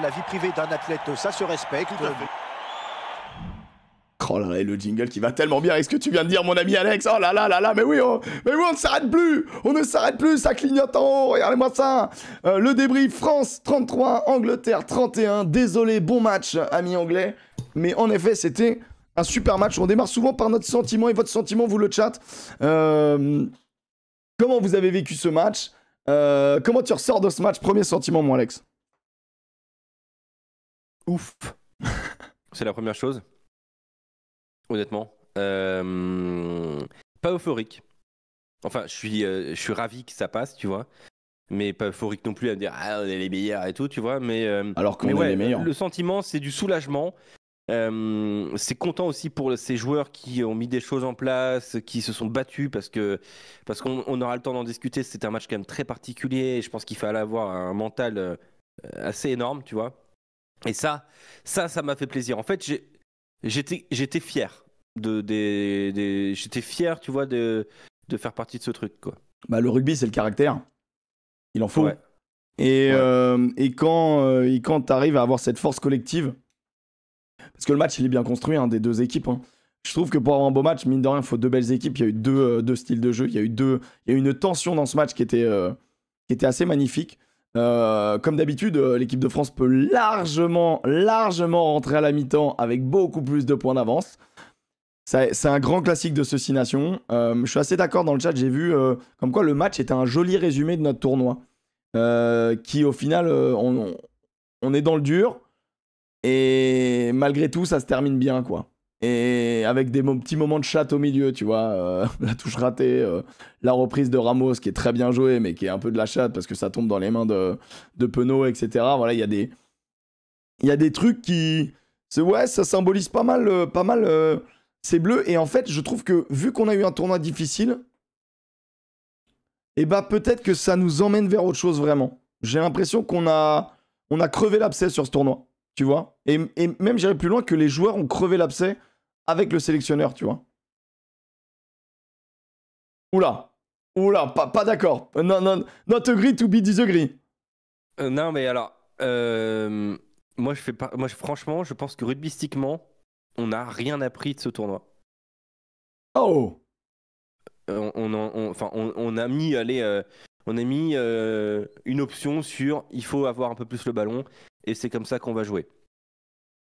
la vie privée d'un athlète, ça se respecte. Oh là et le jingle qui va tellement bien avec ce que tu viens de dire, mon ami Alex. Oh là là là là, mais oui, on, oh, mais oui, on ne s'arrête plus. On ne s'arrête plus, ça clignote en haut. Regardez-moi ça. Euh, le débrief France 33, Angleterre 31. Désolé, bon match, ami anglais. Mais en effet, c'était un super match. On démarre souvent par notre sentiment et votre sentiment, vous le chatte euh, comment vous avez vécu ce match euh, Comment tu ressors de ce match Premier sentiment, mon Alex ouf. c'est la première chose. Honnêtement. Euh, pas euphorique. Enfin, je suis, euh, je suis ravi que ça passe, tu vois. Mais pas euphorique non plus à me dire, ah, on est les meilleurs et tout, tu vois. Mais, euh, Alors qu'on est les meilleurs. Le sentiment, c'est du soulagement. c'est content aussi pour ces joueurs qui ont mis des choses en place, qui se sont battus parce que parce qu'on aura le temps d'en discuter. C'est un match quand même très particulier. je pense qu'il fallait avoir un mental assez énorme, tu vois, et ça, ça, ça m'a fait plaisir. En fait, j'étais, fier de, j'étais fier, tu vois, de, faire partie de ce truc, Bah, le rugby, c'est le caractère. Il en faut. Euh, et, quand, euh, quand tu arrives à avoir cette force collective, parce que le match, il est bien construit hein, des deux équipes. Hein. Je trouve que pour avoir un beau match, mine de rien, il faut deux belles équipes. Il y a eu euh, deux, styles de jeu. Il y a eu deux, il y a une tension dans ce match qui était, qui était assez magnifique. Euh, comme d'habitude, euh, l'équipe de France peut largement, largement rentrer à la mi-temps avec beaucoup plus de points d'avance. C'est un grand classique de ceci nation. Euh, je suis assez d'accord dans le chat, j'ai vu comme quoi le match était un joli résumé de notre tournoi. qui au final, on, on est dans le dur. Et malgré tout, ça se termine bien, quoi et avec des petits moments de chat au milieu, tu vois, euh, la touche ratée, euh, la reprise de Ramos qui est très bien jouée, mais qui est un peu de la chatte parce que ça tombe dans les mains de, de Penaud, etc. Voilà, il y a des, il y a des trucs qui, ouais, ça symbolise pas mal, euh, pas mal ces bleus. Et en fait, je trouve que vu qu'on a eu un tournoi difficile, et eh ben, peut-être que ça nous emmène vers autre chose vraiment. J'ai l'impression qu'on a, on a crevé l'abcès sur ce tournoi, tu vois. Et, et même j'irais plus loin que les joueurs ont crevé l'abcès avec le sélectionneur, tu vois. Oula. Oula, pas, pas d'accord. Non, non, not agree to be disagree. gris. Euh, non, mais alors, euh, moi, je fais pas, moi, franchement, je pense que rugbystiquement, on n'a rien appris de ce tournoi. Oh. Euh, on, enfin, on, on, a mis, allez, on a mis une option sur il faut avoir un peu plus le ballon et c'est comme ça qu'on va jouer.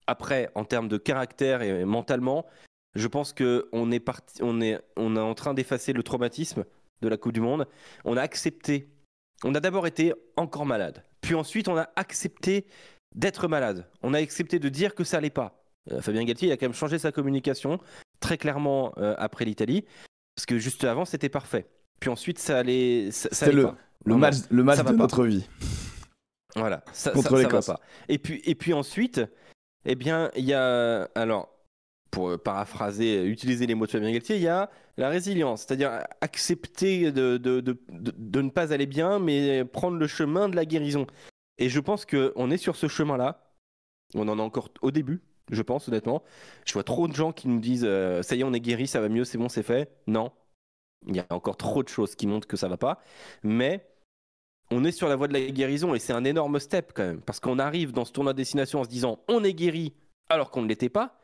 Après, en termes de caractère et, mentalement, je pense que on est parti, on est, on est en train d'effacer le traumatisme de la Coupe du Monde. On a accepté. On a d'abord été encore malade. Puis ensuite, on a accepté d'être malade. On a accepté de dire que ça n'allait pas. Euh, Fabien Galtier a quand même changé sa communication très clairement euh, après l'Italie, parce que juste avant, c'était parfait. Puis ensuite, ça allait. Ça, le, pas. le match, le match de notre vie. Voilà, ça, Contre ça, ça Et puis, et puis ensuite, eh bien, il y a. Alors, pour euh, paraphraser, euh, utiliser les mots de Fabien Galtier, il y a la résilience, c'est-à-dire accepter de, ne pas aller bien, mais prendre le chemin de la guérison. Et je pense qu'on est sur ce chemin-là. On en est encore au début, je pense, honnêtement. Je vois trop de gens qui nous disent euh, ça y est, on est guéri, ça va mieux, c'est bon, c'est fait. Non. Il y a encore trop de choses qui montrent que ça va pas. Mais on est sur la voie de la guérison et c'est un énorme step quand même. Parce qu'on arrive dans ce tournoi de destination en se disant on est guéri alors qu'on ne l'était pas.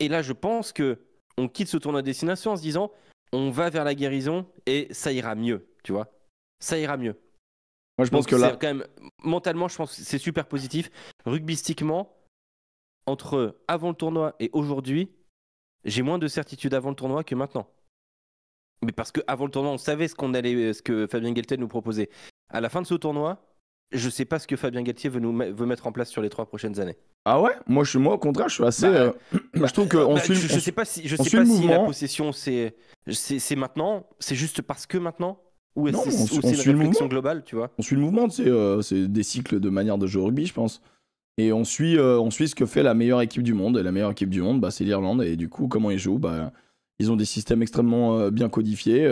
Et là, je pense que on quitte ce tournoi de destination en se disant on va vers la guérison et ça ira mieux, tu vois. Ça ira mieux. Moi, je pense que là. Quand même, mentalement, je pense que c'est super positif. Rugbystiquement, entre avant le tournoi et aujourd'hui, j'ai moins de certitude avant le tournoi que maintenant. Mais parce avant le tournoi, on savait ce qu'on allait, ce que Fabien Geltel nous proposait à la fin de ce tournoi, je sais pas ce que Fabien Galtier veut, nous veut mettre en place sur les trois prochaines années. Ah ouais Moi, je suis, moi au contraire, je suis assez. Bah, euh, bah, je trouve que on bah, suit, je, sais pas si, je sais pas si la possession c'est c'est maintenant, c'est juste parce que maintenant. Ou est-ce c'est une réflexion globale, tu vois On suit le mouvement, euh, c'est des cycles de manière de jouer au rugby, je pense. Et on suit, euh, on suit ce que fait la meilleure équipe du monde. Et la meilleure équipe du monde, c'est l'Irlande. Et du coup, comment ils jouent Ils ont des systèmes extrêmement bien codifiés.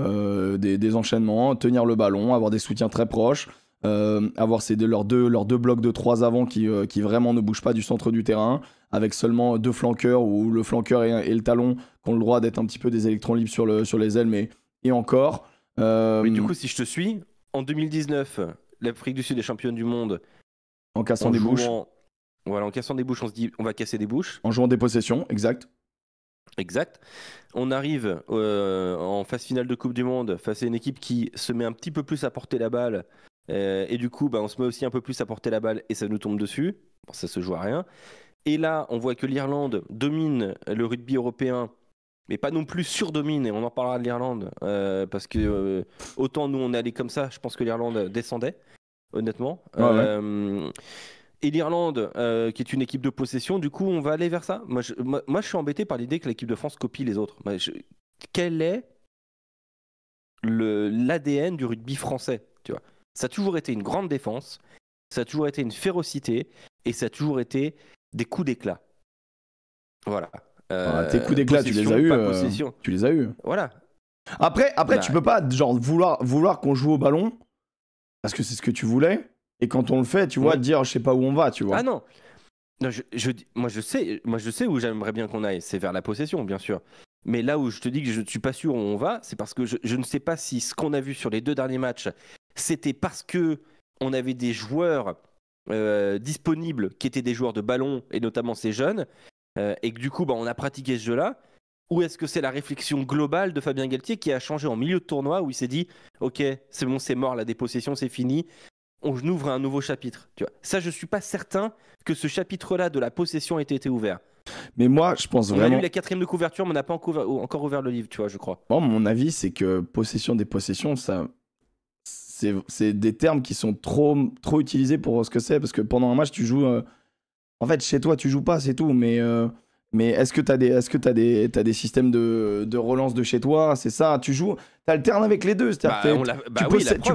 Euh, des, enchaînements, tenir le ballon, avoir des soutiens très proches, euh, avoir ces deux, leurs, deux, blocs de trois avant euh, qui, vraiment ne bougent pas du centre du terrain, avec seulement deux flanqueurs ou le flanqueur et, le talon qui ont le droit d'être un petit peu des électrons libres sur, le, sur les ailes, mais et encore. Mais du coup, si je te suis, en 2019, l'Afrique du Sud est championne du monde. En cassant des bouches. Voilà, en cassant des bouches, on se dit on va casser des bouches. En jouant des possessions, exact. Exact. On arrive euh, en phase finale de Coupe du Monde face à une équipe qui se met un petit peu plus à porter la balle. Euh, et du coup, bah, on se met aussi un peu plus à porter la balle et ça nous tombe dessus. ça se joue à rien. Et là, on voit que l'Irlande domine le rugby européen, mais pas non plus surdomine. Et on en parlera de l'Irlande euh, parce que autant nous on est allé comme ça, je pense que l'Irlande descendait, honnêtement et l'Irlande, euh, qui est une équipe de possession, du coup, on va aller vers ça moi je, suis embêté par l'idée que l'équipe de France copie les autres. quel est l'ADN du rugby français tu vois Ça a toujours été une grande défense, ça a toujours été une férocité, et ça a toujours été des coups d'éclat. Voilà. Euh, tes coups d'éclat, tu les as eu. Euh, tu les as eu. Voilà. Après, après, tu bah. peux pas genre vouloir vouloir qu'on joue au ballon parce que c'est ce que tu voulais et quand on le fait, tu vois, dire je sais pas où on va, tu vois. Ah non. non je, moi je sais, moi je sais où j'aimerais bien qu'on aille. C'est vers la possession, bien sûr. Mais là où je te dis que je ne suis pas sûr où on va, c'est parce que je, ne sais pas si ce qu'on a vu sur les deux derniers matchs, c'était parce que on avait des joueurs euh, disponibles qui étaient des joueurs de ballon et notamment ces jeunes, euh, et que du coup, bah, on a pratiqué ce jeu-là. Ou est-ce que c'est la réflexion globale de Fabien Galtier qui a changé en milieu de tournoi où il s'est dit Ok, c'est bon, c'est mort, la dépossession, c'est fini, on ouvre un nouveau chapitre. Tu vois. Ça, je ne suis pas certain que ce chapitre-là de la possession ait été ouvert. Mais moi, je pense vraiment. On a eu la quatrième de couverture, mais on n'a pas encore ouvert le livre, tu vois, je crois. Bon, mon avis, c'est que possession des possessions, ça. C'est des termes qui sont trop, trop utilisés pour ce que c'est, parce que pendant un match, tu joues. Euh, en fait, chez toi, tu joues pas, c'est tout, mais. Euh, mais est-ce que tu as, des, est-ce que as des, as des systèmes de, de, relance de chez toi C'est ça Tu joues Tu alternes avec les deux. Bah, bah tu, oui, possèdes, tu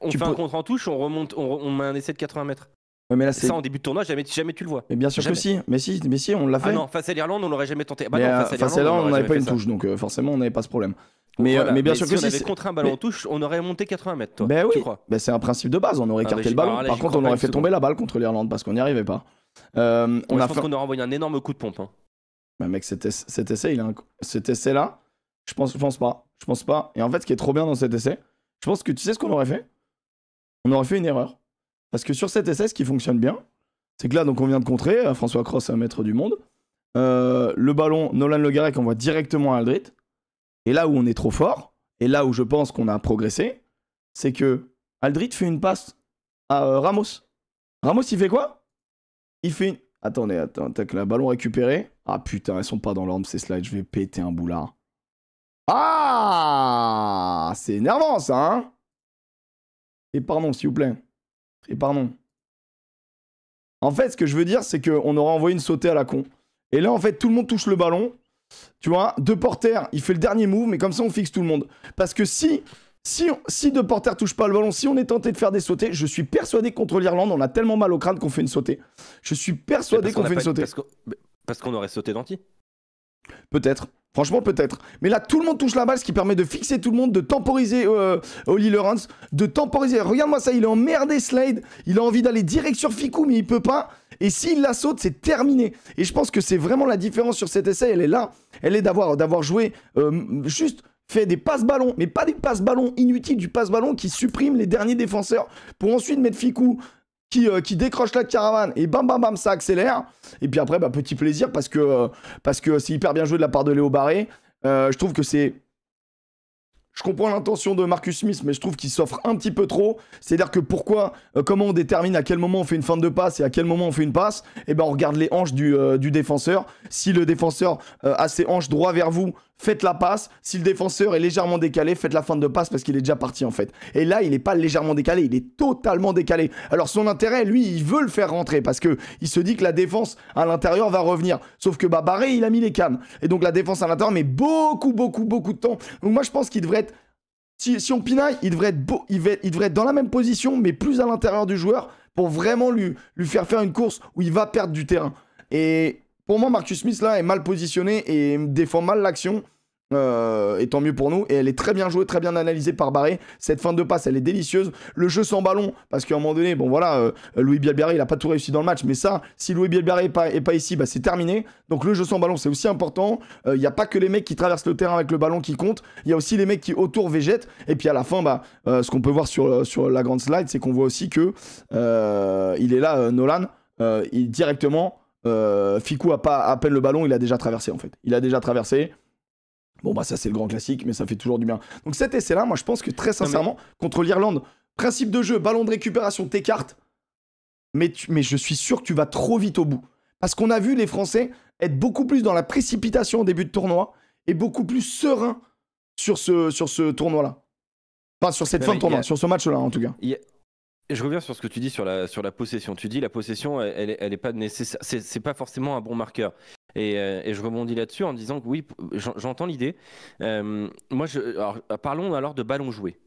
On, fait. un contre en touche, on remonte, on, on met un essai de 80 mètres. mais là, ça, en début de tournoi, jamais, jamais tu le vois. Mais bien sûr que si. Mais si, mais si on l'a ah fait. non, face à l'Irlande, on l'aurait jamais tenté. Bah non, face à l'Irlande, on n'avait pas une touche, donc euh, forcément, on n'avait pas ce problème. Mais, euh, mais, bien sûr si que si on avait contre un ballon en touche, on aurait monté 80 mètres, toi. Ben oui. Ben c'est un principe de base, on aurait ah, carté le ballon. Par contre, on aurait fait tomber la balle contre l'Irlande parce qu'on n'y arrivait pas. Euh, on, a pense qu'on aurait envoyé un énorme coup de pompe. Hein. Mais bah, mec, cet, essai, il a cet essai-là, je pense, je pense pas. Je pense pas. Et en fait, ce qui est trop bien dans cet essai, je pense que tu sais ce qu'on aurait fait On aurait fait une erreur. Parce que sur cet essai, ce qui fonctionne bien, c'est que là, donc on vient de contrer, euh, François Cross, un maître du monde. Euh, le ballon, Nolan Le Garec envoie directement à Aldrit. Et là où on est trop fort, et là où je pense qu'on a progressé, c'est que Aldrit fait une passe à euh, Ramos. Ramos, il fait quoi Il fait une... Attendez, attends, tac, le ballon récupéré. Ah putain, elles sont pas dans l'ordre ces slides, je vais péter un boulard. Ah C'est énervant ça, hein Et pardon, s'il vous plaît. Et pardon. En fait, ce que je veux dire, c'est qu'on aura envoyé une sautée à la con. Et là, en fait, tout le monde touche le ballon. Tu vois, deux porteurs. il fait le dernier move, mais comme ça, on fixe tout le monde. Parce que si, si, si deux touchent touchent pas le ballon, si on est tenté de faire des sautées, je suis persuadé contre l'Irlande, on a tellement mal au crâne qu'on fait une sautée. Je suis persuadé qu'on fait une sautée. Parce qu'on aurait sauté d'anti Peut-être. Franchement, peut-être. Mais là, tout le monde touche la balle, ce qui permet de fixer tout le monde, de temporiser euh, Oli de temporiser. Regarde-moi ça, il est emmerdé, Slade. Il a envie d'aller direct sur Fikou, mais il peut pas. Et s'il la saute, c'est terminé. Et je pense que c'est vraiment la différence sur cet essai. Elle est là. Elle est d'avoir, d'avoir joué euh, juste fait des passes-ballons, mais pas des passes-ballons inutiles, du passe-ballon qui supprime les derniers défenseurs pour ensuite mettre Fikou euh, qui, décroche la caravane et bam bam bam ça accélère. Et puis après, bah, petit plaisir euh, parce que c'est hyper bien joué de la part de Léo Barré. Euh, je trouve que c'est. Je comprends l'intention de Marcus Smith, mais je trouve qu'il s'offre un petit peu trop. C'est-à-dire que pourquoi, comment on détermine à quel moment on fait une fin de passe et à quel moment on fait une passe et eh bien on regarde les hanches du, du défenseur. Si le défenseur a ses hanches droit vers vous, faites la passe. Si le défenseur est légèrement décalé, faites la fin de passe parce qu'il est déjà parti en fait. Et là, il n'est pas légèrement décalé, il est totalement décalé. Alors son intérêt, lui, il veut le faire rentrer parce que il se dit que la défense à l'intérieur va revenir. Sauf que bah, Barré, il a mis les cannes. Et donc la défense à l'intérieur met beaucoup, beaucoup, beaucoup de temps. Donc moi, je pense qu'il devrait être si, on pinaille, il devrait, être beau, il, être dans la même position, mais plus à l'intérieur du joueur, pour vraiment lui, lui, faire faire une course où il va perdre du terrain. Et pour moi, Marcus Smith, là, est mal positionné et défend mal l'action. Euh, et tant mieux pour nous. Et elle est très bien jouée, très bien analysée par Barré. Cette fin de passe, elle est délicieuse. Le jeu sans ballon, parce qu'à un moment donné, bon voilà, euh, Louis Bielbarré, il n'a pas tout réussi dans le match. Mais ça, si Louis Bielbarré n'est pas, est pas ici, bah, c'est terminé. Donc le jeu sans ballon, c'est aussi important. Il euh, n'y a pas que les mecs qui traversent le terrain avec le ballon qui comptent. Il y a aussi les mecs qui autour végètent. Et puis à la fin, bah, ce qu'on peut voir sur, sur la grande slide, c'est qu'on voit aussi que il est là, Nolan, directement. Fikou a pas à peine le ballon, il a déjà traversé en fait. Il a déjà traversé. Bon, bah ça c'est le grand classique, mais ça fait toujours du bien. Donc cet essai-là, moi je pense que très sincèrement, contre l'Irlande, principe de jeu, ballon de récupération, t'écartes. Mais, mais je suis sûr que tu vas trop vite au bout. Parce qu'on a vu les Français être beaucoup plus dans la précipitation au début de tournoi et beaucoup plus serein sur ce, sur ce tournoi-là. Enfin, sur cette fin de tournoi, sur ce match-là en tout cas. Et Je reviens sur ce que tu dis sur la, sur la possession. Tu dis la possession, elle, n'est pas nécessaire. C'est, pas forcément un bon marqueur. Euh, et, je rebondis là-dessus en disant que oui, j'entends l'idée. Euh, moi, parlons alors de ballons joués,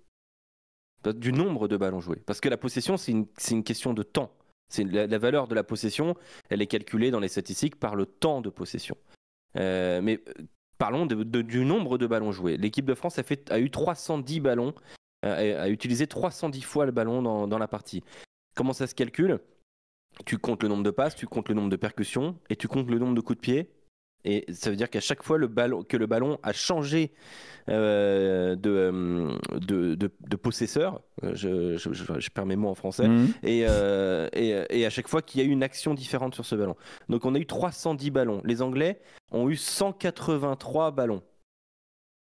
du nombre de ballons joués, parce que la possession, c'est une, question de temps. La, la, valeur de la possession, elle est calculée dans les statistiques par le temps de possession. Euh, mais parlons du nombre de ballons joués. L'équipe de France a, fait, a, eu 310 ballons, a, utilisé 310 fois le ballon dans la partie. Comment ça se calcule tu comptes le nombre de passes, tu comptes le nombre de percussions et tu comptes le nombre de coups de pied. Et ça veut dire qu'à chaque fois le ballon, que le ballon a changé euh, euh, de, de, possesseur, euh, je, je, je, perds mes mots en français, mhm. et, et, à chaque fois qu'il y a eu une action différente sur ce ballon. Donc on a eu 310 ballons. Les Anglais ont eu 183 ballons.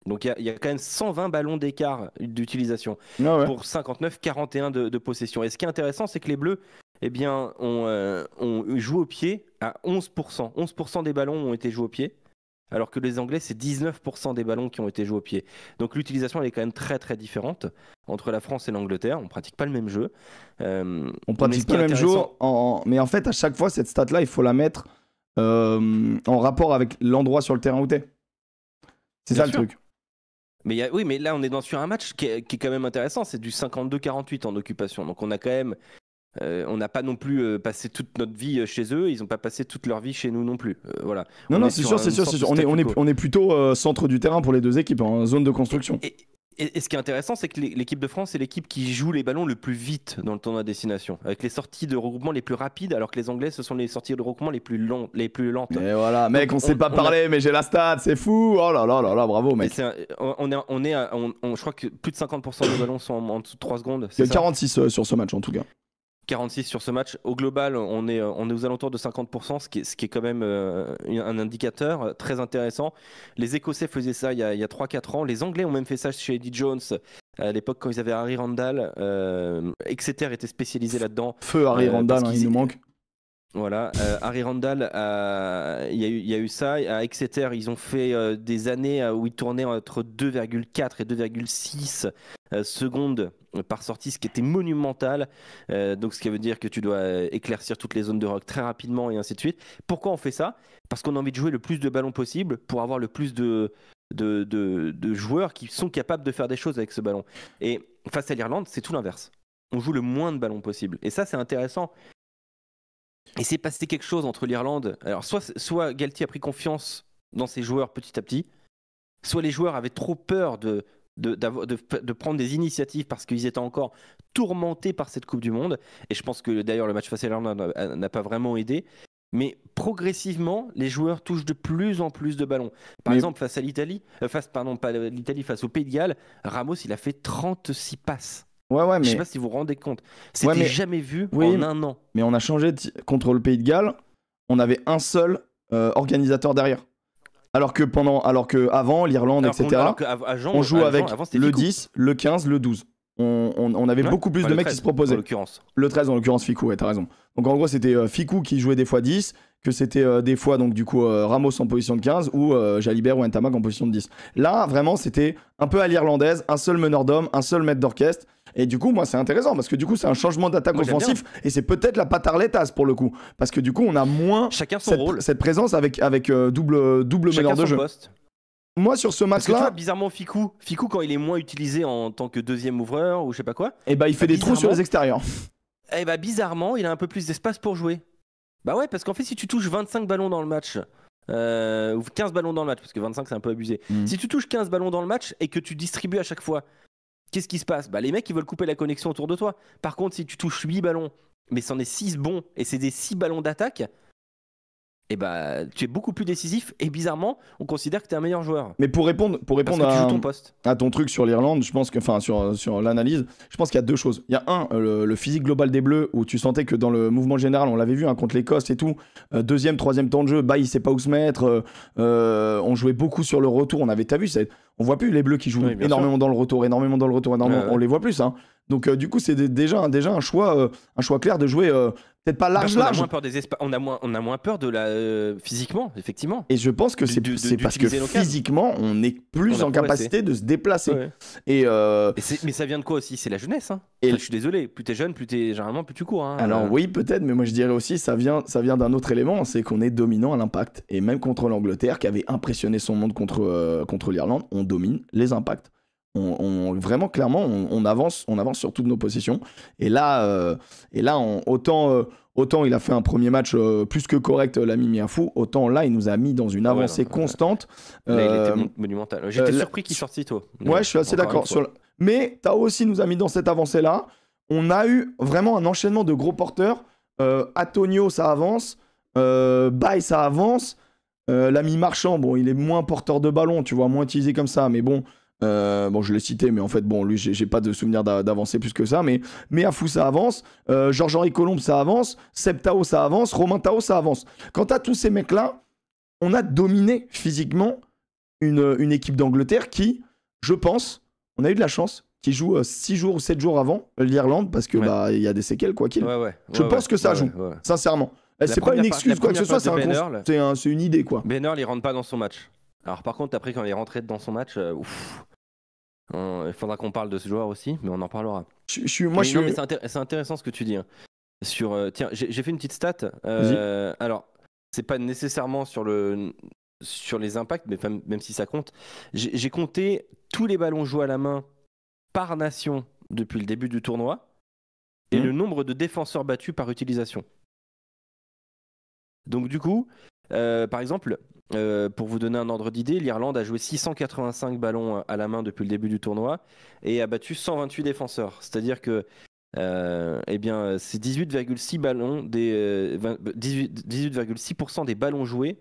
Donc il y, a quand même 120 ballons d'écart d'utilisation ah pour 59-41 de possession. Et ce qui est intéressant, c'est que les Bleus eh bien, euh, on, joue au pied à 11%. 11% des ballons ont été joués au pied, alors que les Anglais, c'est 19% des ballons qui ont été joués au pied. Donc l'utilisation, elle est quand même très très différente entre la France et l'Angleterre. On pratique pas le même jeu. Euh, on pratique pas le même jeu, mais en fait, à chaque fois, cette stat-là, il faut la mettre euh, en rapport avec l'endroit sur le terrain où tu es. C'est ça le truc. Mais oui, mais là, on est dans, sur un match qui qui est quand même intéressant. C'est du 52-48 en occupation. Donc, on a quand même euh, on n'a pas non plus euh, passé toute notre vie euh, chez eux, ils n'ont pas passé toute leur vie chez nous non plus. voilà. Non, non, c'est sûr, c'est sûr, On est, plutôt centre du terrain pour les deux équipes, en hein, zone de construction. Et, ce qui est intéressant, c'est que l'équipe de France est l'équipe qui joue les ballons le plus vite dans le tournoi destination, avec les sorties de regroupement les plus rapides, alors que les Anglais, ce sont les sorties de regroupement les plus, les plus lentes. Mais voilà, mec, on, sait pas parler, mais j'ai la stade, c'est fou. Oh là là là là, bravo, mec. on est, on est, je crois que plus de 50% des ballons sont en, en 3 secondes. Il y a 46 sur ce match en tout cas. 46 sur ce match. Au global, on est, euh, on est aux alentours de 50%, ce qui est, ce qui est quand même euh, un indicateur euh, très intéressant. Les Écossais faisaient ça il y a, trois, quatre 3-4 ans. Les Anglais ont même fait ça chez Eddie Jones à l'époque quand ils avaient Harry Randall. etc. Exeter était spécialisé là-dedans. Feu Harry Randall, hein, il nous manque. Voilà, euh, Harry Randall, euh, il, y a eu, ça. À Exeter, ils ont fait euh, des années où ils tournaient entre 2,4 et 2,6 secondes par sortie, ce qui était monumental. donc, ce qui veut dire que tu dois éclaircir toutes les zones de rock très rapidement et ainsi de suite. Pourquoi on fait ça Parce qu'on a envie de jouer le plus de ballons possible pour avoir le plus de joueurs qui sont capables de faire des choses avec ce ballon. Et face à l'Irlande, c'est tout l'inverse on joue le moins de ballons possible. Et ça, c'est intéressant et c'est passé quelque chose entre l'Irlande. Alors, soit, soit Galtier a pris confiance dans ses joueurs petit à petit, soit les joueurs avaient trop peur de, prendre des initiatives parce qu'ils étaient encore tourmentés par cette Coupe du Monde. Et je pense que d'ailleurs, le match face à l'Irlande n'a pas vraiment aidé. Mais progressivement, les joueurs touchent de plus en plus de ballons. Par exemple, face à l'Italie, euh, face, pardon, pas l'Italie, face au Pays de Galles, Ramos, il a fait 36 passes. Ouais, ouais, mais... Je sais pas si vous vous rendez compte. C'était jamais vu en un an. Mais on a changé contre le Pays de Galles. On avait un seul euh, organisateur derrière. Alors que pendant, alors que avant l'Irlande, etc. on joue avec le 10, le 15, le 12. On, on, avait beaucoup plus de mecs qui se proposaient. Le 13 en l'occurrence Ficou, ouais, t'as raison. Donc en gros c'était euh, qui jouait des fois 10, que c'était euh, des fois donc du coup euh, Ramos en position de 15 ou Jalibert ou Ntamak en position de 10. Là vraiment c'était un peu à l'irlandaise, un seul meneur d'homme, un seul maître d'orchestre et du coup, moi, c'est intéressant parce que du coup, c'est un changement d'attaque offensif et c'est peut-être la patarletas pour le coup. Parce que du coup, on a moins Chacun son cette, rôle. cette présence avec, avec euh, double, euh, double de jeu. Moi, sur ce match-là. Bizarrement, Fikou, Ficou, quand il est moins utilisé en tant que deuxième ouvreur ou je sais pas quoi, et eh bah, ben, il fait bah, des trous sur les extérieurs. Et eh bah, ben, bizarrement, il a un peu plus d'espace pour jouer. Bah ouais, parce qu'en fait, si tu touches 25 ballons dans le match, euh, ou 15 ballons dans le match, parce que 25 c'est un peu abusé. Hmm. Si tu touches 15 ballons dans le match et que tu distribues à chaque fois, Qu'est-ce qui se passe bah, Les mecs, ils veulent couper la connexion autour de toi. Par contre, si tu touches 8 ballons, mais c'en est 6 bons, et c'est des 6 ballons d'attaque, et eh bah, tu es beaucoup plus décisif et bizarrement, on considère que tu es un meilleur joueur. Mais pour répondre, pour répondre à, ton poste. à, ton truc sur l'Irlande, je pense que, enfin, sur, sur l'analyse, je pense qu'il y a deux choses. Il y a un, euh, le, physique global des Bleus, où tu sentais que dans le mouvement général, on l'avait vu un hein, contre l'Écosse et tout, euh, deuxième, troisième temps de jeu, bah, il sait pas où se mettre, euh, on jouait beaucoup sur le retour, on avait, t'as vu, on voit plus les Bleus qui jouent énormément dans le retour, énormément dans le retour, on les voit plus, hein. Donc du coup, c'est déjà, déjà un choix, un choix clair de jouer peut pas large, On a moins peur des on on a moins peur de la euh, physiquement, effectivement. Et je pense que c'est parce que physiquement, on est plus en capacité de se déplacer. Et, euh, mais ça vient de quoi aussi C'est la jeunesse. Hein. Et je suis désolé. Plus t'es jeune, plus t'es généralement plus tu cours. Hein. Alors euh. oui, peut-être, mais moi je dirais aussi ça vient, ça vient d'un autre élément, c'est qu'on est dominant à l'impact. Et même contre l'Angleterre, qui avait impressionné son monde contre contre l'Irlande, on domine les impacts on, vraiment clairement on, avance on avance sur toutes nos possessions et là euh, et là autant euh, autant il a fait un premier match euh, plus que correct l'ami Miafou autant là il nous a mis dans une avancée constante là, il était monumental j'étais surpris qu'il sorte tôt ouais je suis assez d'accord mais Tao aussi nous a mis dans cette avancée là on a eu vraiment un enchaînement de gros porteurs Antonio ça avance Bay ça avance l'ami Marchand bon il est moins porteur de ballon tu vois moins utilisé comme ça mais bon euh, bon, je l'ai cité, mais en fait, bon, lui, j'ai pas de souvenir d'avancer plus que ça. Mais, mais Fou ça avance. Euh, Georges-Henri Colombe, ça avance. Septao, ça avance. Romain Tao, ça avance. Quant à tous ces mecs-là, on a dominé physiquement une, une équipe d'Angleterre qui, je pense, on a eu de la chance, qui joue 6 euh, jours ou 7 jours avant l'Irlande, parce que bah il y a des séquelles, quoi qu'il. je pense que ça joue, sincèrement. Eh, c'est pas une excuse, quoi que ce soit, c'est un, c'est une idée, quoi. Earl, il rentre pas dans son match. Alors par contre, après, quand il est rentré dans son match, ouf, il faudra qu'on parle de ce joueur aussi, mais on en parlera. Je, moi, c'est, intéressant ce que tu dis. Hein. Sur, euh, tiens, j'ai, j'ai fait une petite stat. Euh, alors, c'est pas nécessairement sur, le, sur les impacts, mais même, si ça compte. J'ai, j'ai compté tous les ballons joués à la main par nation depuis le début du tournoi et mmh. le nombre de défenseurs battus par utilisation. Donc du coup, euh, par exemple, euh, pour vous donner un ordre d'idée, l'Irlande a joué 685 ballons à la main depuis le début du tournoi et a battu 128 défenseurs. C'est-à-dire que euh, eh bien, c'est 18,6 ballons des des ballons joués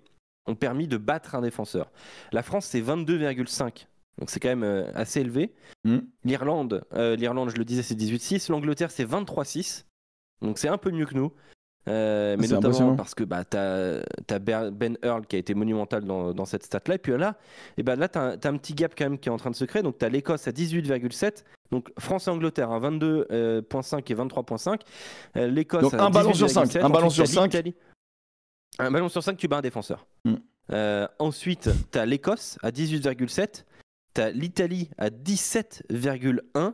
ont permis de battre un défenseur. La France, c'est 22,5. Donc c'est quand même assez élevé. Mm. L'Irlande, l'Irlande, je le disais, c'est 18,6. L'Angleterre, c'est 23,6. Donc c'est un peu mieux que nous. Euh, mais notamment parce que bah, tu as, Ben Earl qui a été monumental dans, dans cette stat-là. Et puis là, et ben là tu as, un petit gap quand même qui est en train de se créer. Donc tu as l'Écosse à 18,7. Donc France euh, et Angleterre à 22,5 et 23,5. L'Écosse Donc un ballon sur 5. Un ballon sur 5. Un ballon sur 5, tu bats un défenseur. Mm. Euh, ensuite, tu as l'Écosse à 18,7. Tu as l'Italie à 17,1.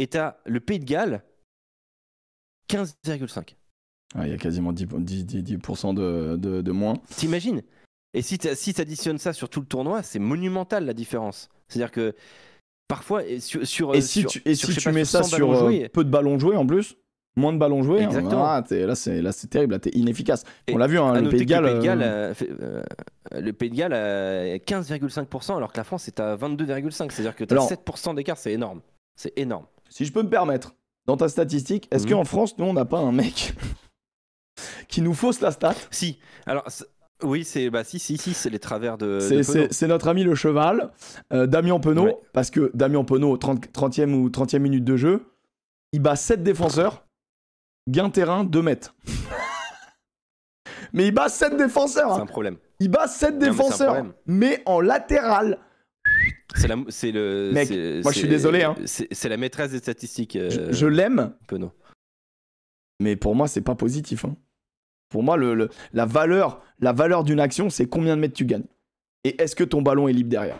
Et tu as le Pays de Galles 15,5. Il y a quasiment 10%, de, moins. T'imagines Et si tu additionnes ça sur tout le tournoi, c'est monumental la différence. C'est-à-dire que parfois, sur, et si tu, et si tu mets ça sur euh, peu de ballons joués en plus, moins de ballons joués, hein. Exactement. Ah, là c'est terrible, là t'es inefficace. On l'a vu, le, Pays de Galles, le Pays de Galles, a 15,5% alors que la France est à 22,5. C'est-à-dire que t'as 7% d'écart, c'est énorme, c'est énorme. Si je peux me permettre, dans ta statistique, est-ce mhm. qu'en France, nous, on n'a pas un mec qui nous fausse la stat. Si, alors oui, c'est bah si si si, c'est les travers de. C'est notre ami le cheval, euh, Damien Penaud, parce que Damien Penaud, 30, 30e ou 30e minute de jeu, il bat 7 défenseurs, gain terrain 2 mètres. mais il bat 7 défenseurs. Hein. un problème. Il bat 7 défenseurs, mais, en latéral. C'est le. Mec, moi je suis désolé. Hein. C'est la maîtresse des statistiques. Euh, je, l'aime. Penaud. Mais pour moi, c'est pas positif. Hein. Pour moi, le, la valeur, la valeur d'une action, c'est combien de mètres tu gagnes. Et est-ce que ton ballon est libre derrière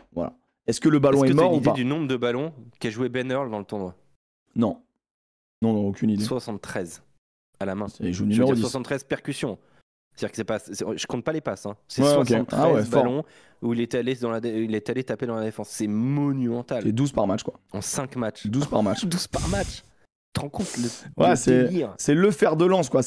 Est-ce que le ballon est, est tu as une idée du nombre de ballons qu'a joué Ben Earl dans le tournoi Non. Non, non, aucune idée. 73 à la main. Il joue numéro 73 percussions. C'est-à-dire que c'est pas, je compte pas les passes. Hein. C'est 73 ah ballons où il est, allé il est allé taper dans la défense. C'est monumental. C'est 12 par match, quoi. En 5 matchs. 12 par match. 12 par match te rends compte le, c'est, le fer de lance, quoi.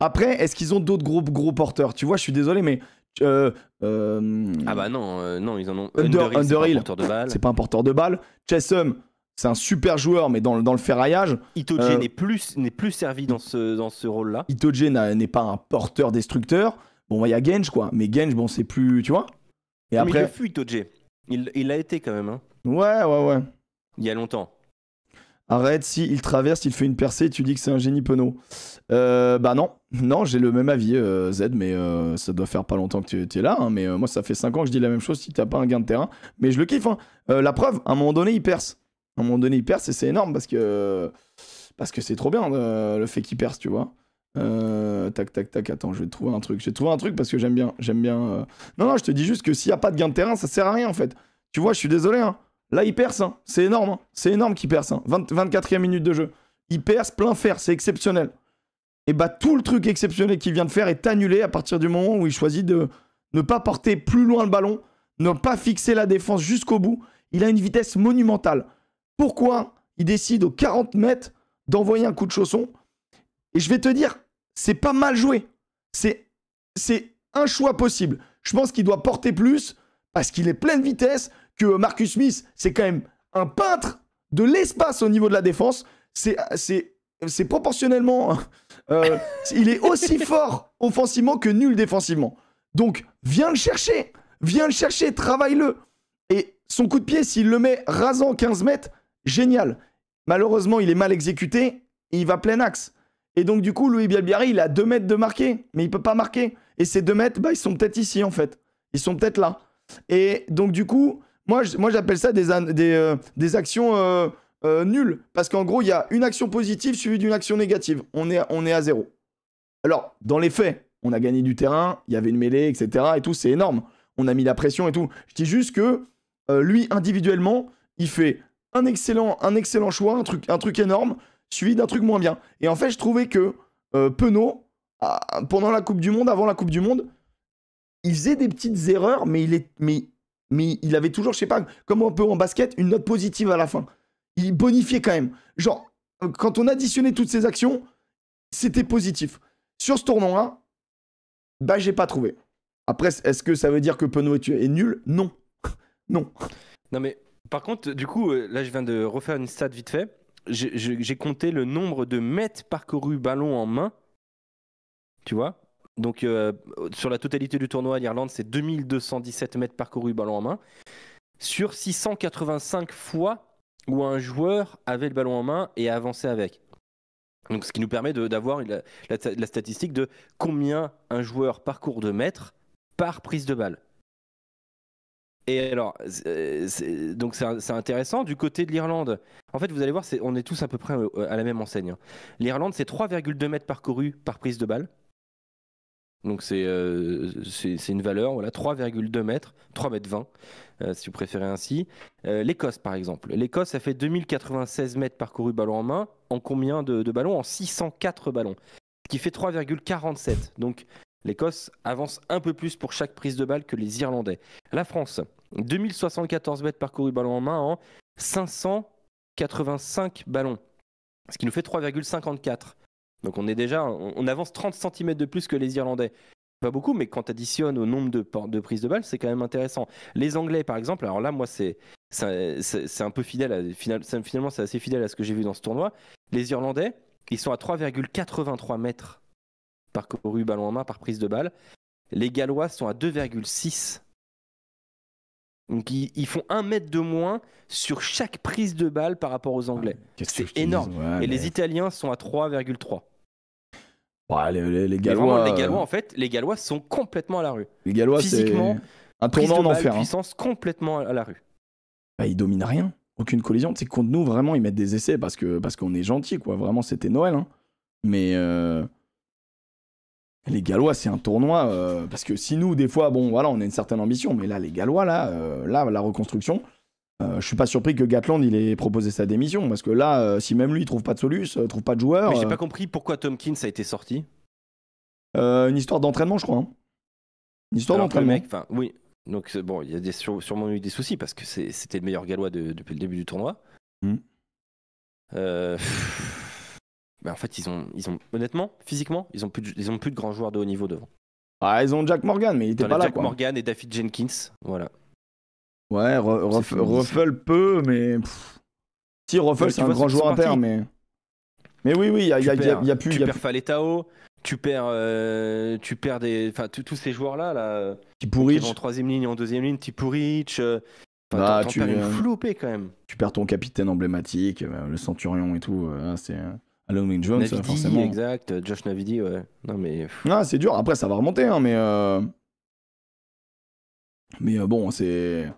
Après, est-ce qu'ils ont d'autres gros, gros porteurs Tu vois, je suis désolé, mais. Euh, euh, ah bah non, euh, non, ils en ont. Underhill, c'est pas un porteur de balle. C'est pas un porteur de balle. Chessum, c'est un super joueur, mais dans, le ferraillage. Itoje n'est plus, plus servi dans ce, dans ce rôle-là. Itoje n'est pas un porteur destructeur. Bon, bah, il y a Genge, quoi. Mais Genge, bon, c'est plus. Tu vois Et il a Itoje. Il, il a été quand même. Hein. Ouais, ouais, ouais. Il y a longtemps. Arrête, si il traverse, il fait une percée tu dis que c'est un génie penaud. Euh, bah non, non, j'ai le même avis, euh, Z, mais euh, ça doit faire pas longtemps que tu es là. Hein, mais moi, ça fait 5 ans que je dis la même chose si t'as pas un gain de terrain. Mais je le kiffe. Hein. la preuve, à un moment donné, il perce. À un moment donné, il perce et c'est énorme parce que parce que c'est trop bien le fait qu'il perce, tu vois. tac, tac, tac, attends, je vais trouver un truc. J'ai trouvé un truc parce que j'aime bien. j'aime bien. Non, non, je te dis juste que s'il n'y a pas de gain de terrain, ça sert à rien en fait. Tu vois, je suis désolé. Hein. Là, il perce, hein. c'est énorme. Hein. C'est énorme qu'il perce. 24e hein. minute de jeu. Il perce plein fer, c'est exceptionnel. Et bah, tout le truc exceptionnel qu'il vient de faire est annulé à partir du moment où il choisit de ne pas porter plus loin le ballon, ne pas fixer la défense jusqu'au bout. Il a une vitesse monumentale. Pourquoi il décide aux 40 mètres d'envoyer un coup de chausson Et je vais te dire, c'est pas mal joué. C'est un choix possible. Je pense qu'il doit porter plus parce qu'il est plein de vitesse que Marcus Smith, c'est quand même un peintre de l'espace au niveau de la défense. C'est proportionnellement. Euh, il est aussi fort offensivement que nul défensivement. Donc, viens le chercher. Viens le chercher, travaille-le. Et son coup de pied, s'il le met rasant 15 mètres, génial. Malheureusement, il est mal exécuté il va plein axe. Et donc, du coup, Louis Bialbiari, il a 2 mètres de marqué, mais il ne peut pas marquer. Et ces 2 mètres, bah, ils sont peut-être ici, en fait. Ils sont peut-être là. Et donc, du coup, moi, j'appelle ça des, euh, des, actions euh, euh, nulles. Parce qu'en gros, il y a une action positive suivie d'une action négative. On est, on est à zéro. Alors, dans les faits, on a gagné du terrain, il y avait une mêlée, etc. Et tout, c'est énorme. On a mis la pression et tout. Je dis juste que lui, individuellement, il fait un excellent, un excellent choix, un truc, un truc énorme, suivi d'un truc moins bien. Et en fait, je trouvais que Penaud, ah, pendant la Coupe du Monde, avant la Coupe du Monde, il faisait des petites erreurs, mais il est, mais mais il avait toujours, je sais pas, comme on peut en basket, une note positive à la fin. Il bonifiait quand même. Genre, quand on additionnait toutes ces actions, c'était positif. Sur ce tournoi-là, bah j'ai pas trouvé. Après, est-ce que ça veut dire que Penaud est nul Non. non. Non mais, par contre, du coup, euh, là je viens de refaire une stat vite fait. J'ai compté le nombre de mètres parcourus ballon en main. Tu vois donc euh, sur la totalité du tournoi, l'Irlande, c'est 2217 mètres parcourus ballon en main. Sur 685 fois où un joueur avait le ballon en main et avançait avec. Donc ce qui nous permet d'avoir la, statistique de combien un joueur parcourt de mètres par prise de balle. Et alors, euh, c'est, donc c'est intéressant du côté de l'Irlande. En fait, vous allez voir, on est tous à peu près euh, à la même enseigne. Hein. L'Irlande, c'est 3,2 mètres parcourus par prise de balle. Donc euh, c'est une valeur, voilà, 3,2 mètres, 3 mètres 20, euh, si vous préférez ainsi. Euh, L'Écosse, par exemple. L'Écosse, a fait 2096 mètres parcourus ballon en main. En combien de, ballons En 604 ballons. Ce qui fait 3,47. Donc l'Écosse avance un peu plus pour chaque prise de balle que les Irlandais. La France, 2074 mètres parcourus ballon en main en 585 ballons. Ce qui nous fait 3,54. Donc on est déjà, on, avance 30 cm de plus que les Irlandais. Pas beaucoup, mais quand tu additionnes au nombre de, prises de balles, c'est quand même intéressant. Les Anglais, par exemple, alors là, moi, c'est un peu fidèle, à, finalement, c'est assez fidèle à ce que j'ai vu dans ce tournoi. Les Irlandais, ils sont à 3,83 mètres parcouru ballon en main par prise de balle. Les Gallois sont à 2,6. Donc ils, font un mètre de moins sur chaque prise de balle par rapport aux Anglais. Ah, c'est énorme. Et les Italiens sont à 3,3. Bah, les, euh, Gallois. en fait, les Gallois sont complètement à la rue. Les Gallois, c'est un tournoi en enfer. Ils hein. puissance complètement à la rue. Bah, ils dominent rien. Aucune collision. C'est contre nous, vraiment, ils mettent des essais parce que parce qu'on est gentil, quoi. Vraiment, c'était Noël. Hein. Mais euh, les Gallois, c'est un tournoi euh, parce que si nous, des fois, bon, voilà, on a une certaine ambition, mais là, les Gallois, là, là, la reconstruction, euh, je suis pas surpris que Gatland il ait proposé sa démission parce que là, euh, si même lui il trouve pas de solution, euh, trouve pas de joueur. Mais j'ai pas compris pourquoi Tomkins a été sorti. une histoire d'entraînement, je crois. Hein. Une histoire d'entraînement. Mec, enfin, oui. Donc bon, il y a des, sûrement eu des soucis parce que c'était le meilleur gallois depuis le début du tournoi. Hmm. Ben, en fait, ils ont, ils ont, honnêtement, physiquement, ils ont plus, de, ils ont plus de grands joueurs de haut niveau devant. Ah, ils ont Jack Morgan, mais il était pas là. Jack Morgan et David Jenkins, voilà. Ouais, Ruffle, peut, mais. Si Ruffle, c'est un grand joueur à perdre, mais. Mais oui, oui, il y a, plus. Tu perds Faletao, tu perds, euh, tu perds des, enfin tous ces joueurs là, là. Rich. En troisième ligne, en deuxième ligne, Tipo Rich. Euh, bah, tu perds une quand même. Tu perds ton capitaine emblématique, euh, le Centurion et tout. c'est Alan Wing Jones, Navidi, forcément. Exact, Josh Navidi, ouais. Non mais. Ah, c'est dur. Après, ça va remonter, hein, mais. Mais bon, c'est.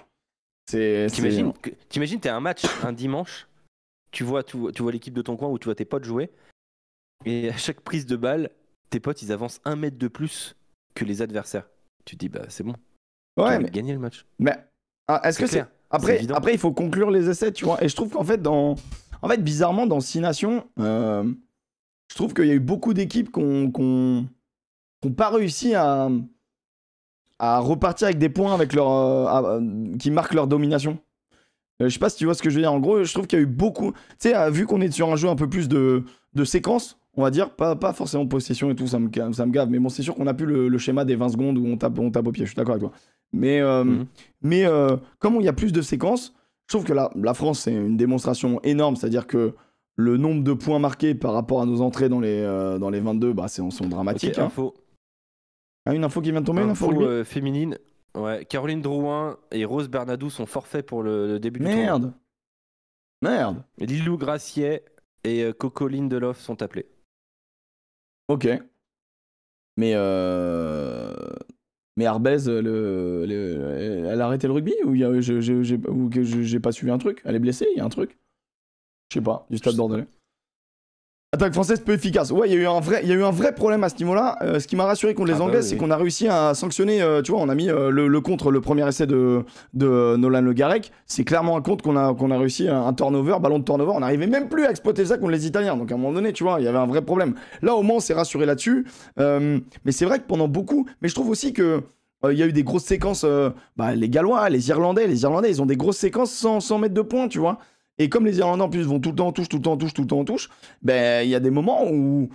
T'imagines, t'es un match un dimanche, tu vois, tu, vois l'équipe de ton coin où tu vois tes potes jouer, et à chaque prise de balle, tes potes ils avancent un mètre de plus que les adversaires. Tu te dis, bah c'est bon. Ouais, gagner le match. Mais ah, est-ce que c'est. Après, après, il faut conclure les essais, tu vois. Et je trouve qu'en fait, dans. En fait, bizarrement, dans Six Nations, euh, je trouve qu'il y a eu beaucoup d'équipes qui n'ont pas réussi à à repartir avec des points avec leur, euh, euh, qui marquent leur domination. Euh, je sais pas si tu vois ce que je veux dire. En gros, je trouve qu'il y a eu beaucoup. Tu sais, vu qu'on est sur un jeu un peu plus de, de séquences, on va dire, pas, pas forcément possession et tout, ça me, ça me gave. Mais bon, c'est sûr qu'on a plus le, schéma des 20 secondes où on tape, on tape au pied, je suis d'accord avec toi. Mais, mhm. mais comme il y a plus de séquences, je trouve que la, la France, c'est une démonstration énorme. C'est-à-dire que le nombre de points marqués par rapport à nos entrées dans les, dans les 22, bah, c'est, sont dramatiques. Hein. info. Ah, une info qui vient de tomber, une info euh, féminine. Ouais, Caroline Drouin et Rose Bernadou sont forfaits pour le, début Merde. du tournoi. Merde. Merde. Lilou Gracier et euh, Coco Cocoline sont appelés. Ok. Mais euh, mais Arbez, le... elle a arrêté le rugby ou, j'ai pas suivi un truc Elle est blessée Il y a un truc Je sais pas, du stade bordelais. Attaque française peu efficace. Ouais, il y a eu un vrai, il y a eu un vrai problème à ce niveau-là. Euh, ce qui m'a rassuré contre les ah bah Anglais, c'est qu'on a réussi à sanctionner. Euh, tu vois, on a mis euh, le, contre le premier essai de, de Nolan Le Garec. C'est clairement un contre qu'on a qu'on a réussi un, turnover, ballon de turnover. On n'arrivait même plus à exploiter ça contre les Italiens. Donc à un moment donné, tu vois, il y avait un vrai problème. Là, au moins, on s'est rassuré là-dessus. mais c'est vrai que pendant beaucoup, mais je trouve aussi que il y a eu des grosses séquences. Bah, les Gallois, les Irlandais, les Irlandais, ils ont des grosses séquences sans, sans mettre de points, tu vois. Et comme les Irlandais en plus vont tout le temps en touche, tout le temps en touche, tout le temps en touche, ben il y a des moments où,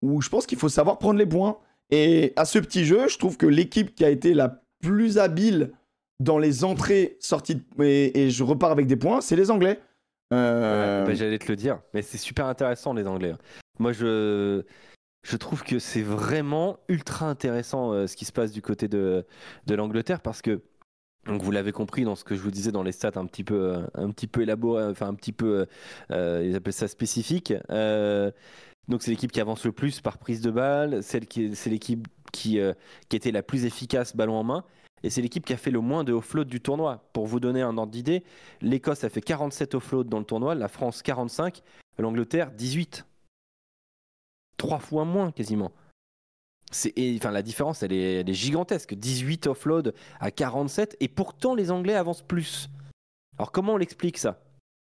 où je pense qu'il faut savoir prendre les points. Et à ce petit jeu, je trouve que l'équipe qui a été la plus habile dans les entrées, sorties, et, je repars avec des points, c'est les Anglais. Euh, bah, j'allais te le dire, mais c'est super intéressant les Anglais. Hein. Moi, je, je trouve que c'est vraiment ultra intéressant euh, ce qui se passe du côté de, de l'Angleterre parce que donc vous l'avez compris dans ce que je vous disais dans les stats un petit peu, euh, un petit peu élaboré, enfin un petit peu, euh, euh, ils appellent ça spécifique. donc c'est l'équipe qui avance le plus par prise de balle, celle qui, c'est l'équipe qui, qui était la plus efficace ballon en main, et c'est l'équipe qui a fait le moins de off offloads du tournoi. Pour vous donner un ordre d'idée, l'Écosse a fait 47 offloads dans le tournoi, la France 45, l'Angleterre 18. Trois fois moins quasiment enfin, la différence, elle est, gigantesque. 18 offload à 47, et pourtant les Anglais avancent plus. Alors comment on l'explique ça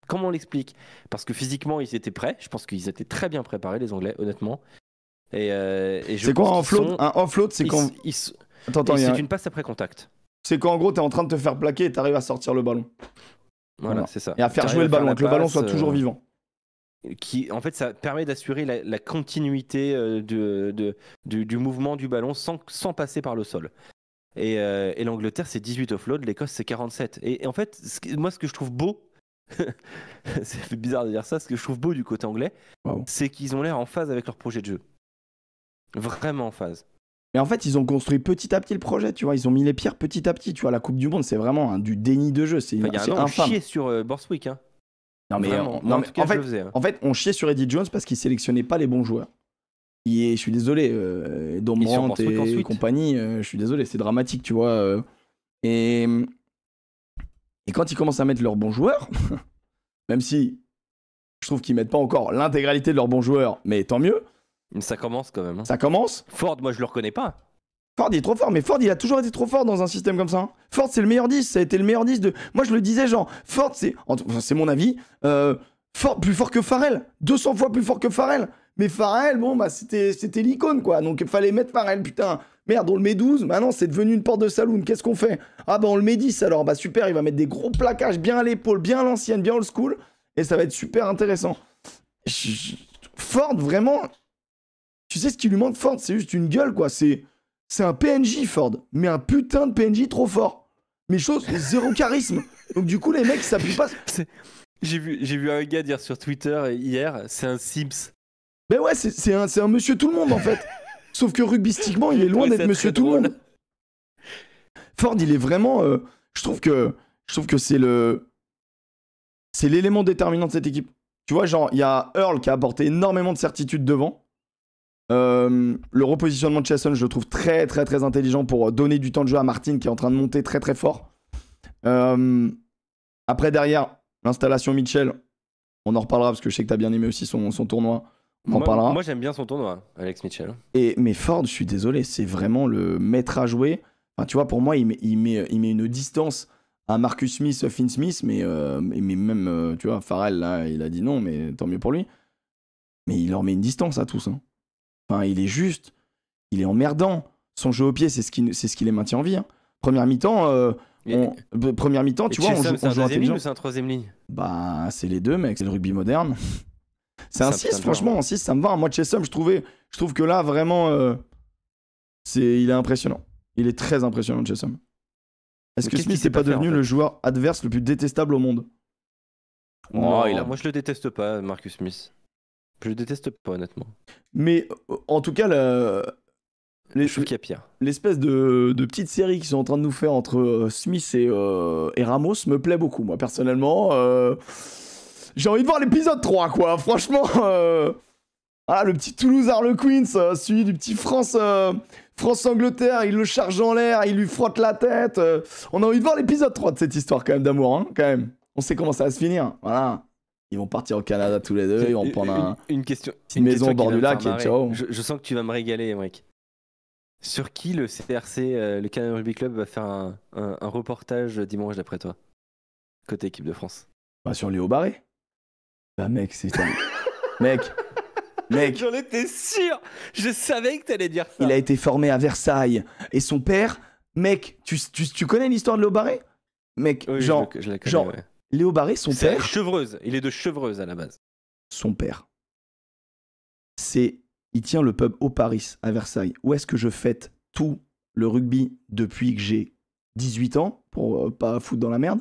Comment on l'explique Parce que physiquement, ils étaient prêts. Je pense qu'ils étaient très bien préparés, les Anglais, honnêtement. Et, euh, c'est quoi un offload Un offload, c'est quand. c'est une passe après contact. C'est quand en gros, t'es en train de te faire plaquer et t'arrives à sortir le ballon. Voilà, c'est ça. Et à faire jouer le ballon, que le ballon soit toujours euh, vivant qui en fait ça permet d'assurer la, continuité euh, de, de, du, mouvement du ballon sans, passer par le sol. Et, euh, l'Angleterre c'est 18 offload, l'Écosse c'est 47. Et, en fait, moi ce que je trouve beau, c'est bizarre de dire ça, ce que je trouve beau du côté anglais, c'est qu'ils ont l'air en phase avec leur projet de jeu. Vraiment en phase. Mais en fait, ils ont construit petit à petit le projet, tu vois. Ils ont mis les pierres petit à petit, tu vois. La Coupe du Monde, c'est vraiment du déni de jeu. C'est enfin, un sur euh, Borswick, hein. Non, mais, hein. en, fait, on chiait sur Eddie Jones parce qu'il sélectionnait pas les bons joueurs. Et je suis désolé, euh, Dombrant et, compagnie, euh, je suis désolé, c'est dramatique, tu vois. Euh. et, quand ils commencent à mettre leurs bons joueurs, même si je trouve qu'ils mettent pas encore l'intégralité de leurs bons joueurs, mais tant mieux. Ça commence quand même. Hein. Ça commence. Ford, moi je le reconnais pas. Ford il est trop fort, mais Ford il a toujours été trop fort dans un système comme ça. Hein. Ford c'est le meilleur 10, ça a été le meilleur 10 de. Moi je le disais genre, Ford c'est. C'est mon avis. Euh, plus fort que Farrell. 200 fois plus fort que Farrell. Mais Farrell, bon bah c'était l'icône quoi. Donc il fallait mettre Farrell, putain. Merde, on le met 12, maintenant c'est devenu une porte de saloon, qu'est-ce qu'on fait Ah bah on le met 10 alors, bah super, il va mettre des gros plaquages bien à l'épaule, bien à l'ancienne, bien old school, et ça va être super intéressant. Ford, vraiment, tu sais ce qui lui manque Ford, c'est juste une gueule quoi, c'est... C'est un PNJ Ford, mais un putain de PNJ trop fort. Mais chose, zéro charisme. Donc du coup, les mecs, ça s'appuient pas. J'ai vu, vu un gars dire sur Twitter hier, c'est un Sims. Ben ouais, c'est un, monsieur tout le monde en fait. Sauf que rugbystiquement, il est loin d'être monsieur tout le monde. Ford, il est vraiment. Euh, je trouve que, je trouve que c'est le, c'est l'élément déterminant de cette équipe. Tu vois, genre, il y a Earl qui a apporté énormément de certitude devant. Euh, le repositionnement de Chesson, je le trouve très très très intelligent pour donner du temps de jeu à Martin qui est en train de monter très très fort. Euh, après derrière, l'installation Mitchell, on en reparlera parce que je sais que tu as bien aimé aussi son, son tournoi. On moi, en parlera. Moi j'aime bien son tournoi, Alex Mitchell. Et, mais Ford, je suis désolé, c'est vraiment le maître à jouer. Enfin, tu vois, pour moi, il met, il met, il met une distance à Marcus Smith, Finn Smith, mais, euh, mais même, tu vois, Farrell, là, il a dit non, mais tant mieux pour lui. Mais il leur met une distance à tous. Hein. Enfin, il est juste, il est emmerdant. Son jeu au pied, c'est ce qui, c'est ce qui les maintient en vie. Hein. Première mi-temps, euh, euh, première mi-temps, tu vois, on joue, C'est un deuxième ligne ou c'est un troisième ligne Bah, c'est les deux, mec. C'est le rugby moderne. c'est un 6, franchement, un 6, ça me va. Moi, chez Sum, je trouvais, je trouve que là, vraiment, euh, c'est, il est impressionnant. Il est très impressionnant, chez Est-ce que Smith n'est pas, devenu le joueur adverse le plus détestable au monde oh. Moi, je le déteste pas, Marcus Smith. Je déteste pas, honnêtement. Mais euh, en tout cas, Les... Je L'espèce de, petite série qu'ils sont en train de nous faire entre euh, Smith euh, et, Ramos me plaît beaucoup, moi, personnellement. J'ai envie de voir l'épisode 3, quoi. Franchement. Ah, le petit Toulouse Harlequins, celui du petit France. France-Angleterre, il le charge en l'air, il lui frotte la tête. on a envie de voir l'épisode 3 de cette histoire, quand même, d'amour, hein, quand même. On sait comment ça va se finir, hein, voilà ils vont partir au Canada tous les deux, ils vont prendre une, maison au bord du lac Je, sens que tu vas me régaler, mec. Sur qui le CRC, euh, le Canada Rugby Club, va faire un, reportage dimanche d'après toi Côté équipe de France. Bah sur Léo Barré. Bah mec, c'est... mec, Mec. J'en étais sûr. Je savais que t'allais dire ça. Il a été formé à Versailles. Et son père, mec, tu, connais l'histoire de Barré Mec, oui, genre, je, genre Léo Barré, son père. Chevreuse. Il est de Chevreuse à la base. Son père. C'est. Il tient le pub au Paris, à Versailles. Où est-ce que je fête tout le rugby depuis que j'ai 18 ans, pour euh, pas foutre dans la merde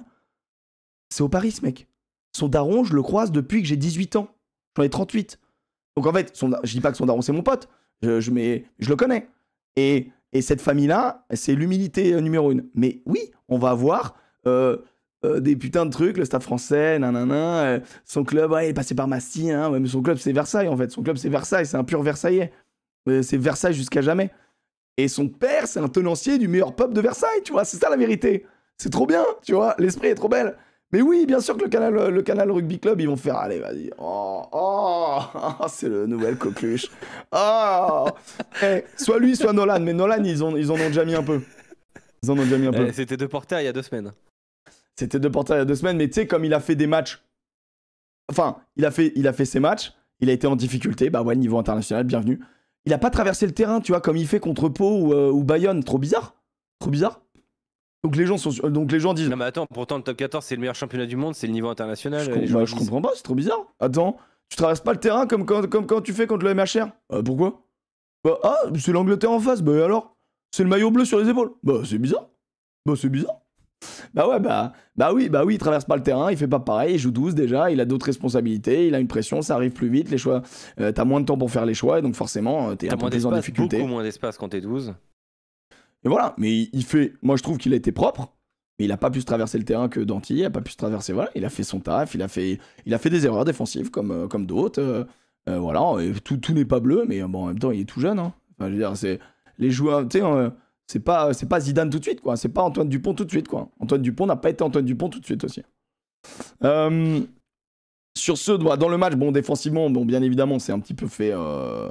C'est au Paris, mec. Son daron, je le croise depuis que j'ai 18 ans. J'en ai 38. Donc en fait, son, je dis pas que son daron, c'est mon pote. Je, je, je le connais. Et, et cette famille-là, c'est l'humilité euh, numéro une. Mais oui, on va voir. Euh, euh, des putains de trucs, le stade français, nanana, euh, son club, ouais, il est passé par Massy, hein, mais son club c'est Versailles en fait, son club c'est Versailles, c'est un pur Versaillais, euh, c'est Versailles jusqu'à jamais. Et son père, c'est un tenancier du meilleur pub de Versailles, tu vois, c'est ça la vérité. C'est trop bien, tu vois, l'esprit est trop belle. Mais oui, bien sûr que le canal, le canal Rugby Club, ils vont faire, allez, vas-y, oh, oh, c'est le nouvel coqueluche. Oh, eh, soit lui, soit Nolan, mais Nolan, ils, ont, ils en ont déjà mis un peu. Ils en ont déjà mis un peu. Eh, c'était deux porteurs il y a deux semaines. C'était deux porter il y a deux semaines, mais tu sais, comme il a fait des matchs. Enfin, il a fait, il a fait ses matchs, il a été en difficulté, bah ouais, niveau international, bienvenue. Il a pas traversé le terrain, tu vois, comme il fait contre Pau ou, euh, Bayonne. Trop bizarre. Trop bizarre. Donc les gens sont donc les gens disent Non mais attends, pourtant le top 14 c'est le meilleur championnat du monde, c'est le niveau international. Je, euh, bah, comprends pas, c'est trop bizarre. Attends, tu traverses pas le terrain comme quand, comme quand tu fais contre le MHR euh, bah, Pourquoi bah, Ah, c'est l'Angleterre en face, bah alors C'est le maillot bleu sur les épaules Bah c'est bizarre. Bah c'est bizarre. Bah ouais, bah, bah oui, bah oui, il traverse pas le terrain, il fait pas pareil, il joue 12 déjà, il a d'autres responsabilités, il a une pression, ça arrive plus vite, les choix, euh, t'as moins de temps pour faire les choix, et donc forcément, euh, t'es un peu plus en difficulté. beaucoup moins d'espace quand t'es 12. Et voilà, mais il fait, moi je trouve qu'il a été propre, mais il a pas pu se traverser le terrain que Danty, il a pas pu se traverser, voilà, il a fait son taf, il a fait, il a fait des erreurs défensives comme, euh, comme d'autres, voilà, tout, tout n'est pas bleu, mais bon, en même temps, il est tout jeune, hein. je veux dire, c'est, les joueurs, tu sais, c'est pas, c'est pas Zidane tout de suite, quoi. C'est pas Antoine Dupont tout de suite, quoi. Antoine Dupont n'a pas été Antoine Dupont tout de suite aussi. Euh, sur ce, bah, dans le match, bon, défensivement, bon, bien évidemment, c'est un petit peu fait. Euh,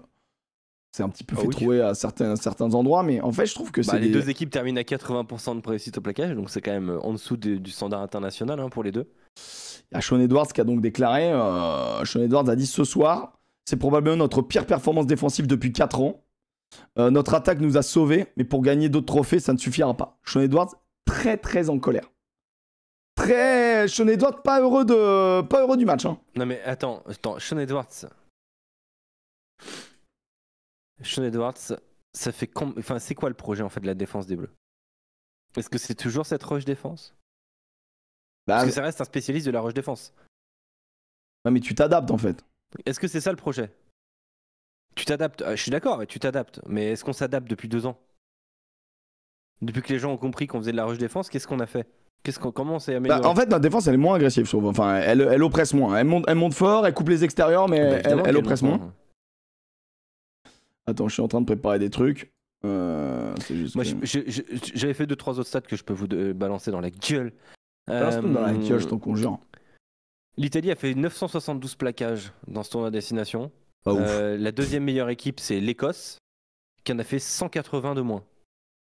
c'est un petit peu ah à certains, certains endroits, mais en fait, je trouve que bah, Les deux équipes terminent à 80% de réussite au plaquage, donc c'est quand même euh, en dessous du standard international hein, pour les deux. Il a Sean Edwards qui a donc déclaré euh, Sean Edwards a dit ce soir, c'est probablement notre pire performance défensive depuis 4 ans. Euh, notre attaque nous a sauvés, mais pour gagner d'autres trophées, ça ne suffira pas. Sean Edwards, très très en colère. Très. Sean Edwards, pas heureux, de... pas heureux du match. Hein. Non mais attends, attends, Sean Edwards. Sean Edwards, ça fait. Enfin, c'est quoi le projet en fait de la défense des Bleus Est-ce que c'est toujours cette roche défense bah, Parce que ça reste un spécialiste de la roche défense. Non mais tu t'adaptes en fait. Est-ce que c'est ça le projet tu t'adaptes, euh, je suis d'accord, tu t'adaptes. Mais est-ce qu'on s'adapte depuis deux ans Depuis que les gens ont compris qu'on faisait de la rush défense, qu'est-ce qu'on a fait Qu'est-ce qu'on, comment on s'est bah, amélioré En fait, notre défense, elle est moins agressive, Enfin, elle, oppresse moins. Elle monte, elle monte fort, elle coupe les extérieurs, mais bah, elle, oppresse moins. Hein. Attends, je suis en train de préparer des trucs. Euh, j'avais fait deux trois autres stats que je peux vous euh, balancer dans la gueule. dans la gueule, je t'en conjure. L'Italie a fait 972 plaquages dans ce tournoi à destination. Euh, la deuxième meilleure équipe, c'est l'Écosse, qui en a fait 180 de moins.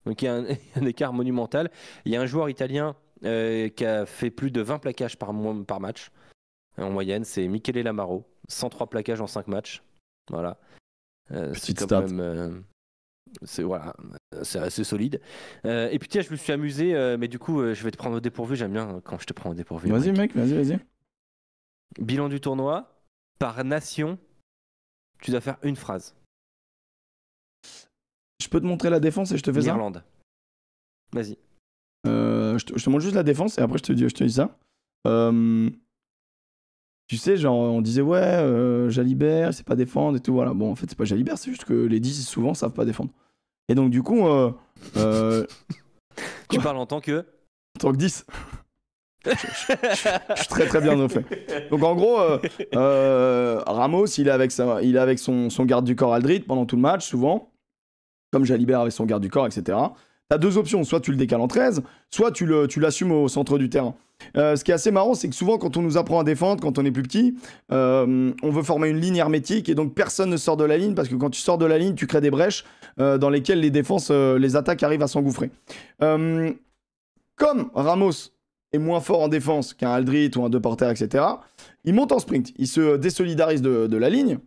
Donc il y a un, écart monumental. Il y a un joueur italien euh, qui a fait plus de 20 plaquages par, match. En moyenne, c'est Michele Lamaro, 103 plaquages en 5 matchs. Voilà. Euh, c'est quand même. c'est voilà, c'est assez solide. et puis tiens, je me suis amusé, mais du coup, je vais te prendre au dépourvu. J'aime bien quand je te prends au dépourvu. Vas-y, mec, vas-y, vas-y. Bilan du tournoi par nation tu dois faire une phrase. Je peux te montrer la défense et je te fais Irlande. Vas-y. Euh, je, te, montre juste la défense et après je te dis, je te dis ça. Euh, tu sais, genre, on disait, ouais, euh, Jalibert, il sait pas défendre et tout. Voilà, bon, en fait, c'est pas Jalibert, c'est juste que les 10 souvent savent pas défendre. Et donc, du coup. tu parles en tant que. En tant que 10 je, suis très très bien au fait. Donc en gros, euh, euh, Ramos, il est avec, il avec son, garde du corps Aldrit pendant tout le match, souvent, comme Jalibert avec son garde du corps, etc. T'as deux options, soit tu le décales en 13, soit tu l'assumes au centre du terrain. Euh, ce qui est assez marrant, c'est que souvent quand on nous apprend à défendre, quand on est plus petit, on veut former une ligne hermétique et donc personne ne sort de la ligne parce que quand tu sors de la ligne, tu crées des brèches dans lesquelles les défenses, les attaques arrivent à s'engouffrer. comme Ramos moins fort en défense qu'un Aldrit ou un deux porteurs, etc., il monte en sprint, il se désolidarise de, la ligne.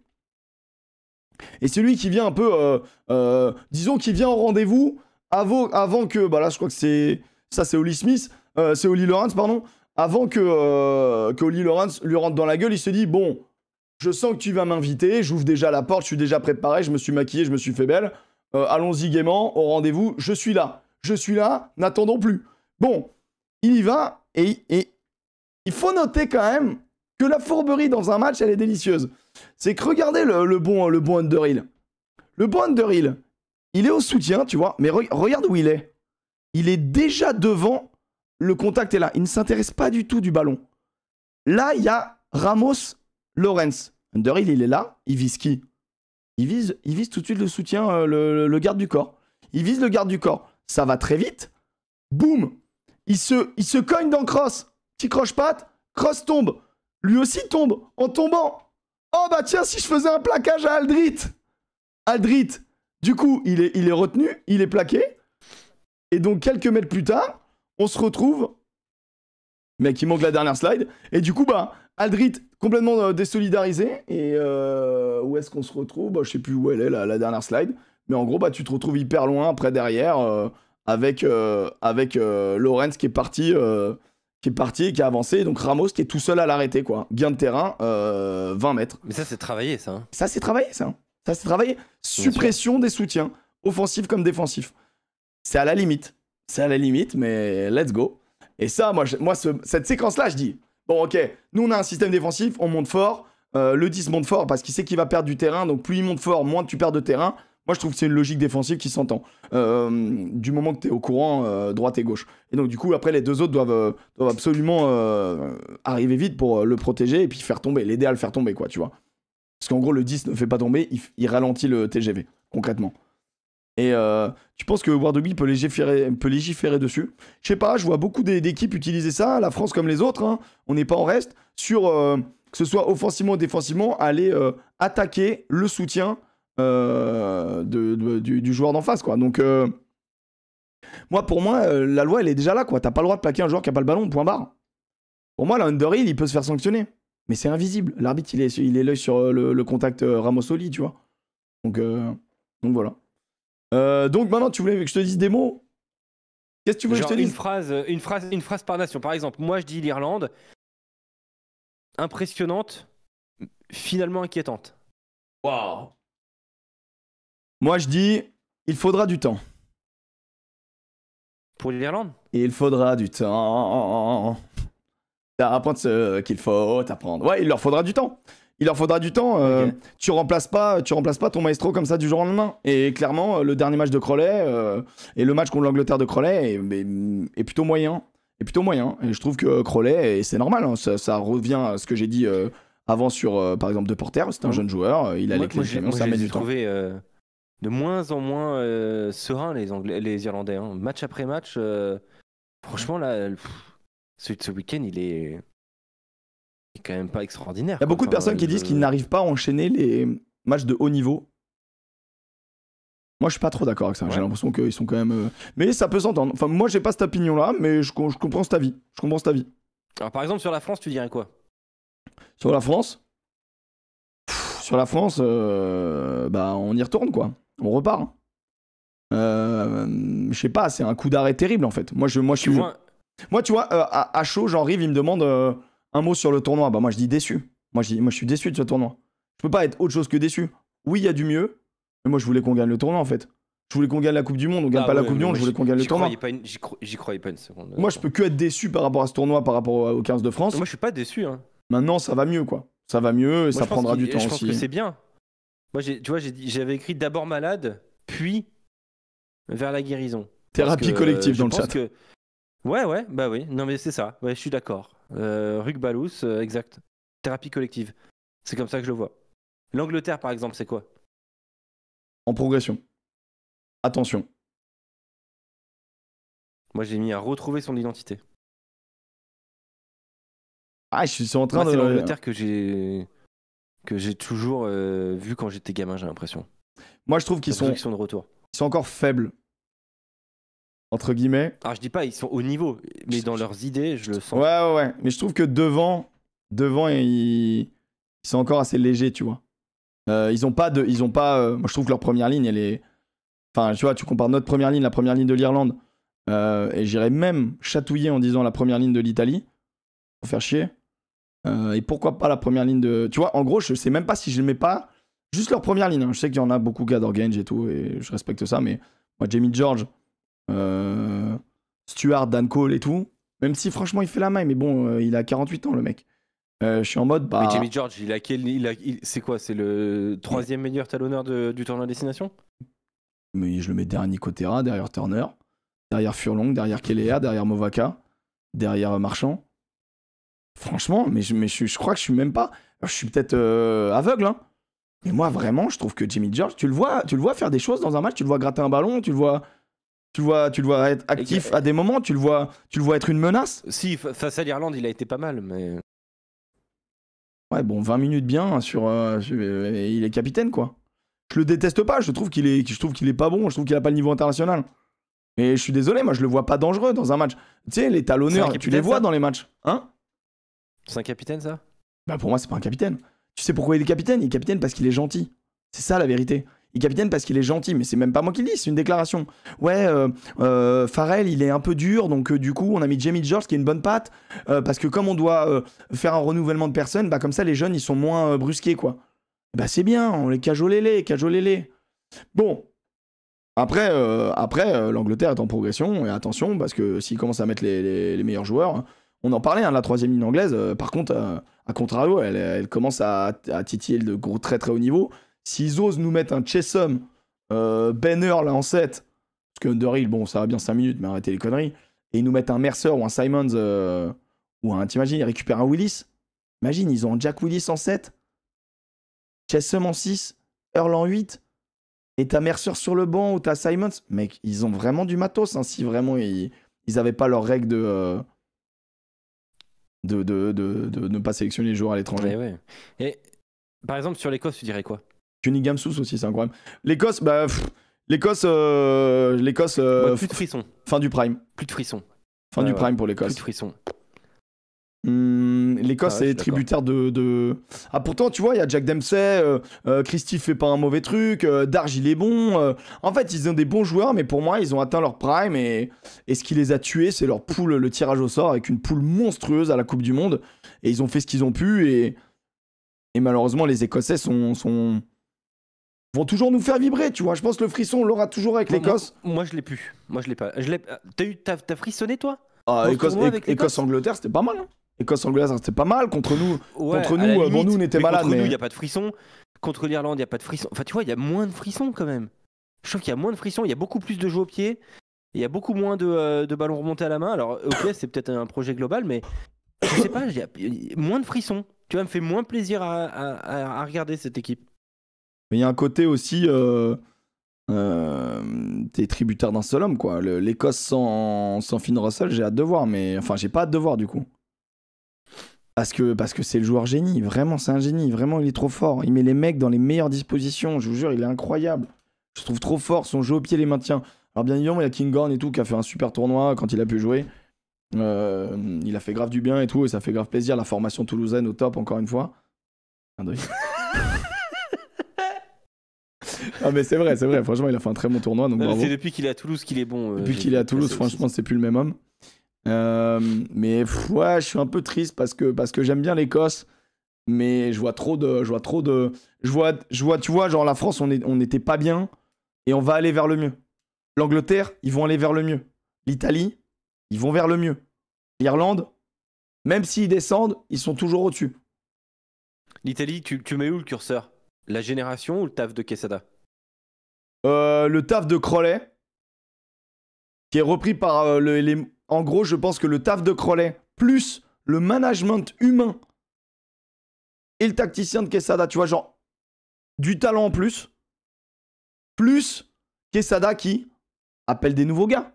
Et c'est lui qui vient un peu, euh, euh, disons, qui vient au rendez-vous avant, que, bah là, je crois que c'est, ça c'est Oli Smith, euh, c'est Oli Lawrence, pardon, avant que, que Oli Lawrence lui rentre dans la gueule, il se dit, bon, je sens que tu vas m'inviter, j'ouvre déjà la porte, je suis déjà préparé, je me suis maquillé, je me suis fait belle, allons-y gaiement, au rendez-vous, je suis là, je suis là, n'attendons plus. Bon, il y va, et, il faut noter quand même que la fourberie dans un match, elle est délicieuse. C'est que regardez le, bon, le bon Underhill. Le bon Underhill, il est au soutien, tu vois, mais regarde où il est. Il est déjà devant, le contact est là. Il ne s'intéresse pas du tout du ballon. Là, il y a Ramos Lawrence. Underhill, il est là, il vise qui il vise, il vise tout de suite le soutien, euh, le, le garde du corps. Il vise le garde du corps. Ça va très vite. Boum il se, il se cogne dans Cross. Petit croche-patte. Cross tombe. Lui aussi tombe en tombant. Oh bah tiens, si je faisais un plaquage à Aldrit. Aldrit, du coup, il est, il est retenu, il est plaqué. Et donc, quelques mètres plus tard, on se retrouve. Mec, il manque la dernière slide. Et du coup, bah, Aldrit complètement euh, désolidarisé. Et euh, où est-ce qu'on se retrouve bah, Je sais plus où elle est, la, dernière slide. Mais en gros, bah, tu te retrouves hyper loin, près derrière. Euh, avec, euh, avec euh, Lorenz qui est parti. Euh, qui est parti et qui a avancé, donc Ramos qui est tout seul à l'arrêter, quoi. Gain de terrain, 20 mètres. Mais hein. ça, c'est travaillé, ça. Ça, c'est travaillé, ça. Ça, c'est travaillé. Suppression des soutiens, offensifs comme défensifs. C'est à la limite. C'est à la limite, mais let's go. Et ça, moi, moi cette séquence-là, je dis bon, ok, nous, on a un système défensif, on monte fort. le 10 monte fort parce qu'il sait qu'il va perdre du terrain. Donc, plus il monte fort, moins tu perds de terrain. Moi, je trouve que c'est une logique défensive qui s'entend. Euh, du moment que tu es au courant, euh, droite et gauche. Et donc, du coup, après, les deux autres doivent, euh, absolument arriver vite pour le protéger et puis faire tomber, l'aider à le faire tomber, quoi, tu vois. Parce qu'en gros, le 10 ne fait pas tomber, il, ralentit le TGV, concrètement. Et tu penses que Wardoby peut légiférer, peut légiférer dessus Je sais pas, je vois beaucoup d'équipes utiliser ça, la France comme les autres, hein. on n'est pas en reste, sur que ce soit offensivement ou défensivement, aller attaquer le soutien euh, du, joueur d'en face, quoi. Donc, euh, moi, pour moi, euh, la loi, elle est déjà là, quoi. T'as pas le droit de plaquer un joueur qui a pas le ballon, point barre. Pour moi, l'underhill, il peut se faire sanctionner. Mais c'est invisible. L'arbitre, il est, il est l'œil sur le, contact Ramosoli, tu vois. Donc, donc voilà. donc maintenant, tu voulais que je te dise des mots Qu'est-ce que tu veux que je te dise une phrase, une, phrase, une phrase par nation. Par exemple, moi, je dis l'Irlande. Impressionnante, finalement inquiétante. Waouh moi, je dis, il faudra du temps. Pour l'Irlande Il faudra du temps. Apprendre ce qu'il faut apprendre. Ouais, il leur faudra du temps. Il leur faudra du temps. Euh, tu remplaces pas, tu remplaces pas ton maestro comme ça du jour au lendemain. Et clairement, le dernier match de Crowley euh, et le match contre l'Angleterre de Crowley est, plutôt moyen. Est plutôt moyen. Et je trouve que Crowley, c'est normal, hein, ça, revient à ce que j'ai dit euh, avant sur, par exemple, De Porter. C'est un jeune joueur. Il a les clés. ça met du temps de moins en moins euh, sereins, les, les Irlandais. Hein. Match après match, euh, franchement, là, ce, week-end, il est... quand même pas extraordinaire. Il y a beaucoup de personnes qui disent qu'ils n'arrivent pas à enchaîner les matchs de haut niveau. Moi, je suis pas trop d'accord avec ça. J'ai l'impression qu'ils sont quand même. Euh, mais ça peut s'entendre. Enfin, moi, j'ai pas cette opinion-là, mais je, comprends ta vie. Je comprends ta vie. Alors, par exemple, sur la France, tu dirais quoi Sur la France Sur la France, bah, on y retourne, quoi on repart. Hein. Euh, je sais pas, c'est un coup d'arrêt terrible en fait. Moi, je, moi, suis. Moi, tu vois, euh, à, chaud, j'en rive il me demande euh, un mot sur le tournoi. Bah, moi, je dis déçu. Moi, je, moi, je suis déçu de ce tournoi. Je peux pas être autre chose que déçu. Oui, il y a du mieux, mais moi, je voulais qu'on gagne le tournoi en fait. Je voulais qu'on gagne la Coupe du Monde, on gagne ah pas la Coupe du Monde, je voulais qu'on gagne le tournoi. J'y croyais pas une seconde. Moi, je peux que être déçu par rapport à ce tournoi, par rapport au 15 de France. Moi, je suis pas déçu. Hein. Maintenant, ça va mieux, quoi. Ça va mieux, et ça prendra du temps aussi. Je que c'est bien. Moi, tu vois, j'avais écrit d'abord malade, puis vers la guérison. Thérapie collective dans le chat. Que... Ouais, ouais, bah oui. Non, mais c'est ça. Ouais, je suis d'accord. Euh, euh, exact. Thérapie collective. C'est comme ça que je le vois. L'Angleterre, par exemple, c'est quoi En progression. Attention. Moi, j'ai mis à retrouver son identité. Ah, je suis en train de. C'est l'Angleterre que j'ai que j'ai toujours euh, vu quand j'étais gamin, j'ai l'impression. Moi, je trouve qu'ils sont... de retour. Ils sont encore faibles. Entre guillemets. Alors, ah, je dis pas, ils sont au niveau, mais dans leurs idées, je le sens. Ouais, ouais, ouais. Mais je trouve que devant, devant, ils, sont encore assez légers, tu vois. Euh, ils ont pas de. Ils ont pas. Euh, moi, je trouve que leur première ligne, elle est. Enfin, tu vois, tu compares notre première ligne, la première ligne de l'Irlande, et j'irais même chatouiller en disant la première ligne de l'Italie, pour faire chier. Euh, et pourquoi pas la première ligne de. Tu vois, en gros, je sais même pas si je le mets pas juste leur première ligne. Hein. Je sais qu'il y en a beaucoup qui adorent Gange et tout, et je respecte ça, mais moi, Jamie George, euh, Stuart, Dan Cole et tout, même si franchement, il fait la main, mais bon, euh, il a 48 ans, le mec. je suis en mode. Bah mais Jamie George, il a C'est quoi C'est le troisième meilleur talonneur de... du tournoi destination Mais je le mets derrière Nicotera, derrière Turner, derrière Furlong, derrière Kelea, derrière Movaka, derrière Marchand. Franchement, mais je, je, crois que je suis même pas. Je suis peut-être euh, aveugle, hein. Mais moi, vraiment, je trouve que Jimmy George, tu le vois, tu le vois faire des choses dans un match, tu le vois gratter un ballon, tu le vois. Tu le vois, tu le vois être actif à des moments, tu le vois, tu le vois être une menace. Si, face à l'Irlande, il a été pas mal, mais. Ouais, bon, 20 minutes bien sur. Euh, euh, il est capitaine, quoi. Je le déteste pas, je trouve qu'il est, je trouve qu'il est pas bon, je trouve qu'il a pas le niveau international. Mais je suis désolé, moi, je le vois pas dangereux dans un match. Tu sais, les talonneurs, tu les vois dans les matchs. Hein c'est un capitaine, ça Bah, pour moi, c'est pas un capitaine. Tu sais pourquoi il est capitaine Il est capitaine parce qu'il est gentil. C'est ça la vérité. Il est capitaine parce qu'il est gentil, mais c'est même pas moi qui le dis, c'est une déclaration. Ouais, Farrell, euh, euh, il est un peu dur, donc euh, du coup, on a mis Jamie George qui est une bonne patte, parce que comme on doit faire un renouvellement de personnes, bah comme ça, les jeunes, ils sont moins brusqués, quoi. Bah c'est bien, on les cajolez-les, cajolez-les. Bon. Après, après l'Angleterre est en progression, et attention, parce que s'ils commencent à mettre les meilleurs joueurs, hein, on en parlait, hein, la troisième ligne anglaise, euh, par contre, euh, à contrario, elle, commence à, titiller de gros très très haut niveau. S'ils osent nous mettre un Chessum, euh, Ben Benner en 7, parce que Underhill, bon, ça va bien 5 minutes, mais arrêtez les conneries, et ils nous mettent un Mercer ou un Simons, ou un, t'imagines, ils récupèrent un Willis Imagine, ils ont un Jack Willis en 7, Chessum en 6, Earl en 8, et t'as Mercer sur le banc ou t'as Simons. Mec, ils ont vraiment du matos, hein, si vraiment ils n'avaient pas leurs règles de de, ne pas sélectionner les joueurs à l'étranger. Et par exemple, sur l'Ecosse tu dirais quoi Cunningham Sous aussi, c'est incroyable. L'Écosse, bah. L'Écosse. Euh, euh, plus de frissons. Fin du prime. Plus de frissons. Fin du prime pour l'Écosse. Plus de frissons. Hmm, L'Écosse ah, est tributaire de, Ah, pourtant, tu vois, il y a Jack Dempsey, euh, euh, Christy fait pas un mauvais truc, euh, il est bon. Euh, en fait, ils ont des bons joueurs, mais pour moi, ils ont atteint leur prime. Et, ce qui les a tués, c'est leur poule, le tirage au sort, avec une poule monstrueuse à la Coupe du Monde. Et ils ont fait ce qu'ils ont pu. Et, malheureusement, les Écossais sont... sont vont toujours nous faire vibrer, tu vois. Je pense que le frisson, on l'aura toujours avec l'Écosse. Moi, je l'ai plus. Moi, je l'ai pas. T'as frissonné, toi ah, Écosse-Angleterre, c'était pas mal. Hein. Écosse anglaise, c'était pas mal contre nous. contre nous, euh, nous on était Contre nous, il n'y a pas de frisson. Contre l'Irlande, il n'y a pas de frisson. Enfin, tu vois, il y a moins de frissons quand même. Je trouve qu'il y a moins de frissons, il y a beaucoup plus de jeux au pied, il y a beaucoup moins de, euh, ballons remontés à la main. Alors, ok, c'est peut-être un projet global, mais je sais pas, moins de frissons. Tu vois, me fait moins plaisir à, regarder cette équipe. Mais il y a un côté aussi. Euh, t'es tributaire d'un seul homme quoi. L'Écosse sans, sans Finn Russell, j'ai hâte de voir, mais enfin j'ai pas hâte de voir du coup parce que parce que c'est le joueur génie. Vraiment, c'est un génie. Vraiment, il est trop fort. Il met les mecs dans les meilleures dispositions. Je vous jure, il est incroyable. Je trouve trop fort. Son jeu au pied les maintient. Alors bien évidemment, il y a Kinghorn et tout qui a fait un super tournoi quand il a pu jouer. Euh, il a fait grave du bien et tout, et ça fait grave plaisir. La formation toulousaine au top, encore une fois. ah mais c'est vrai, c'est vrai. Franchement, il a fait un très bon tournoi. C'est depuis qu'il est à Toulouse qu'il est bon. Euh, depuis qu'il est à Toulouse, franchement, c'est plus le même homme. Euh, mais ouais, je suis un peu triste parce que, parce que j'aime bien l'Écosse, mais je vois trop de. Je vois trop de. Je vois, je vois, tu vois, genre la France, on n'était pas bien et on va aller vers le mieux. L'Angleterre, ils vont aller vers le mieux. L'Italie, ils vont vers le mieux. L'Irlande, même s'ils descendent, ils sont toujours au-dessus. L'Italie, tu, mets où le curseur La génération ou le taf de Quesada euh, Le taf de Crowley, qui est repris par euh, le, les, en gros, je pense que le taf de Crowley, plus le management humain et le tacticien de Quesada, tu vois, genre, du talent en plus, plus Quesada qui appelle des nouveaux gars.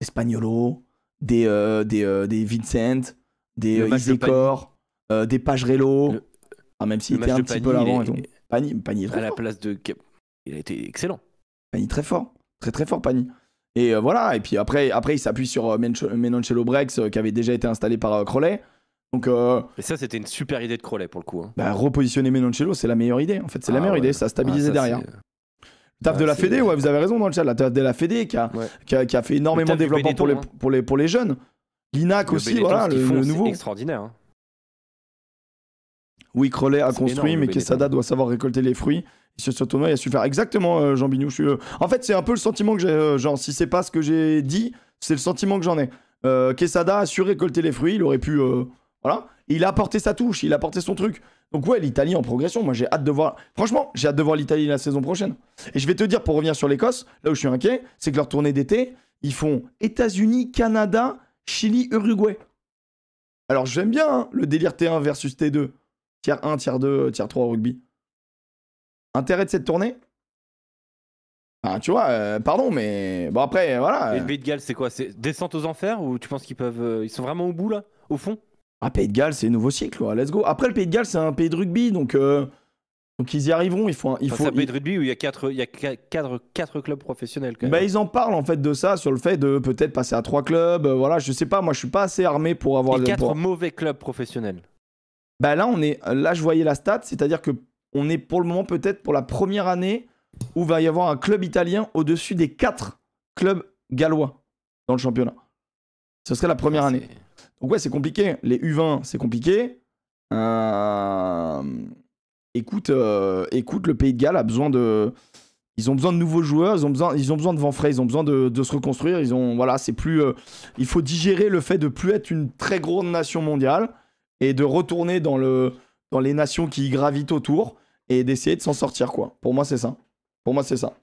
Espagnolo, des, euh, des, euh, des Vincent, des euh, euh, des Pagerello. Ah, même s'il était un petit peu l'avant est fort. la place de. Il a été excellent. Pagny très fort. Très très fort, Pagny. Et euh, voilà, et puis après, après il s'appuie sur euh, Menoncello Brex euh, qui avait déjà été installé par Crowley. Donc, et ça, c'était une super idée de Crowley pour le coup. Hein. Bah, repositionner Menoncello, c'est la meilleure idée. En fait, c'est la ah meilleure idée, ça stabilisait ah, derrière. Le taf de ah, la Fédé, ouais, vous avez raison dans le chat, la taf de la Fédé qui a, fait énormément de développement pour, les, pour, les, pour les jeunes. L'INAC aussi, voilà, le, nouveau. extraordinaire. Hein. Oui, Crowley a construit, mais Quesada doit savoir récolter les fruits ce tournoi, il a su faire exactement euh, Jean Bignou. Euh, en fait, c'est un peu le sentiment que j'ai. Euh, genre, si c'est pas ce que j'ai dit, c'est le sentiment que j'en ai. Quesada a su récolter les fruits, il aurait pu. voilà. Il a apporté sa touche, il a apporté son truc. Donc, ouais, l'Italie en progression. Moi, j'ai hâte de voir. Franchement, j'ai hâte de voir l'Italie la saison prochaine. Et je vais te dire, pour revenir sur l'Écosse, là où je suis inquiet, c'est que leur tournée d'été, ils font États-Unis, Canada, Chili, Uruguay. Alors, j'aime bien hein, le délire T1 versus T2. Tiers 1, tiers 2, tiers 3 rugby. Intérêt de cette tournée ah, tu vois, euh, pardon, mais bon après, voilà. Et le Pays de Galles, c'est quoi C'est descente aux enfers ou tu penses qu'ils peuvent, euh, ils sont vraiment au bout là, au fond Ah, Pays de Galles, c'est nouveau cycle, ouais. let's go. Après, le Pays de Galles, c'est un pays de rugby, donc euh, donc ils y arriveront. Il faut, il faut. C'est un pays de rugby où il y a quatre, il y a quatre, clubs professionnels. Quand bah, même. Bah, ils en parlent en fait de ça, sur le fait de peut-être passer à trois clubs. voilà, je sais pas, moi, je suis pas assez armé pour avoir. Et quatre mauvais clubs professionnels. Bah là, on est, là, je voyais la stat, c'est-à-dire que on est pour le moment peut-être pour la première année où va y avoir un club italien au-dessus des quatre clubs gallois dans le championnat. Ce serait la première ah, année. Donc ouais, c'est compliqué. Les U20, c'est compliqué. Euh, écoute, euh, écoute, le Pays de Galles a besoin de... Ils ont besoin de nouveaux joueurs, ils ont besoin, ils ont besoin de vent frais, ils ont besoin de, se reconstruire. Ils ont, voilà, plus, euh, il faut digérer le fait de plus être une très grande nation mondiale et de retourner dans le, dans les nations qui gravitent autour et d'essayer de s'en sortir, quoi. Pour moi, c'est ça. Pour moi, c'est ça.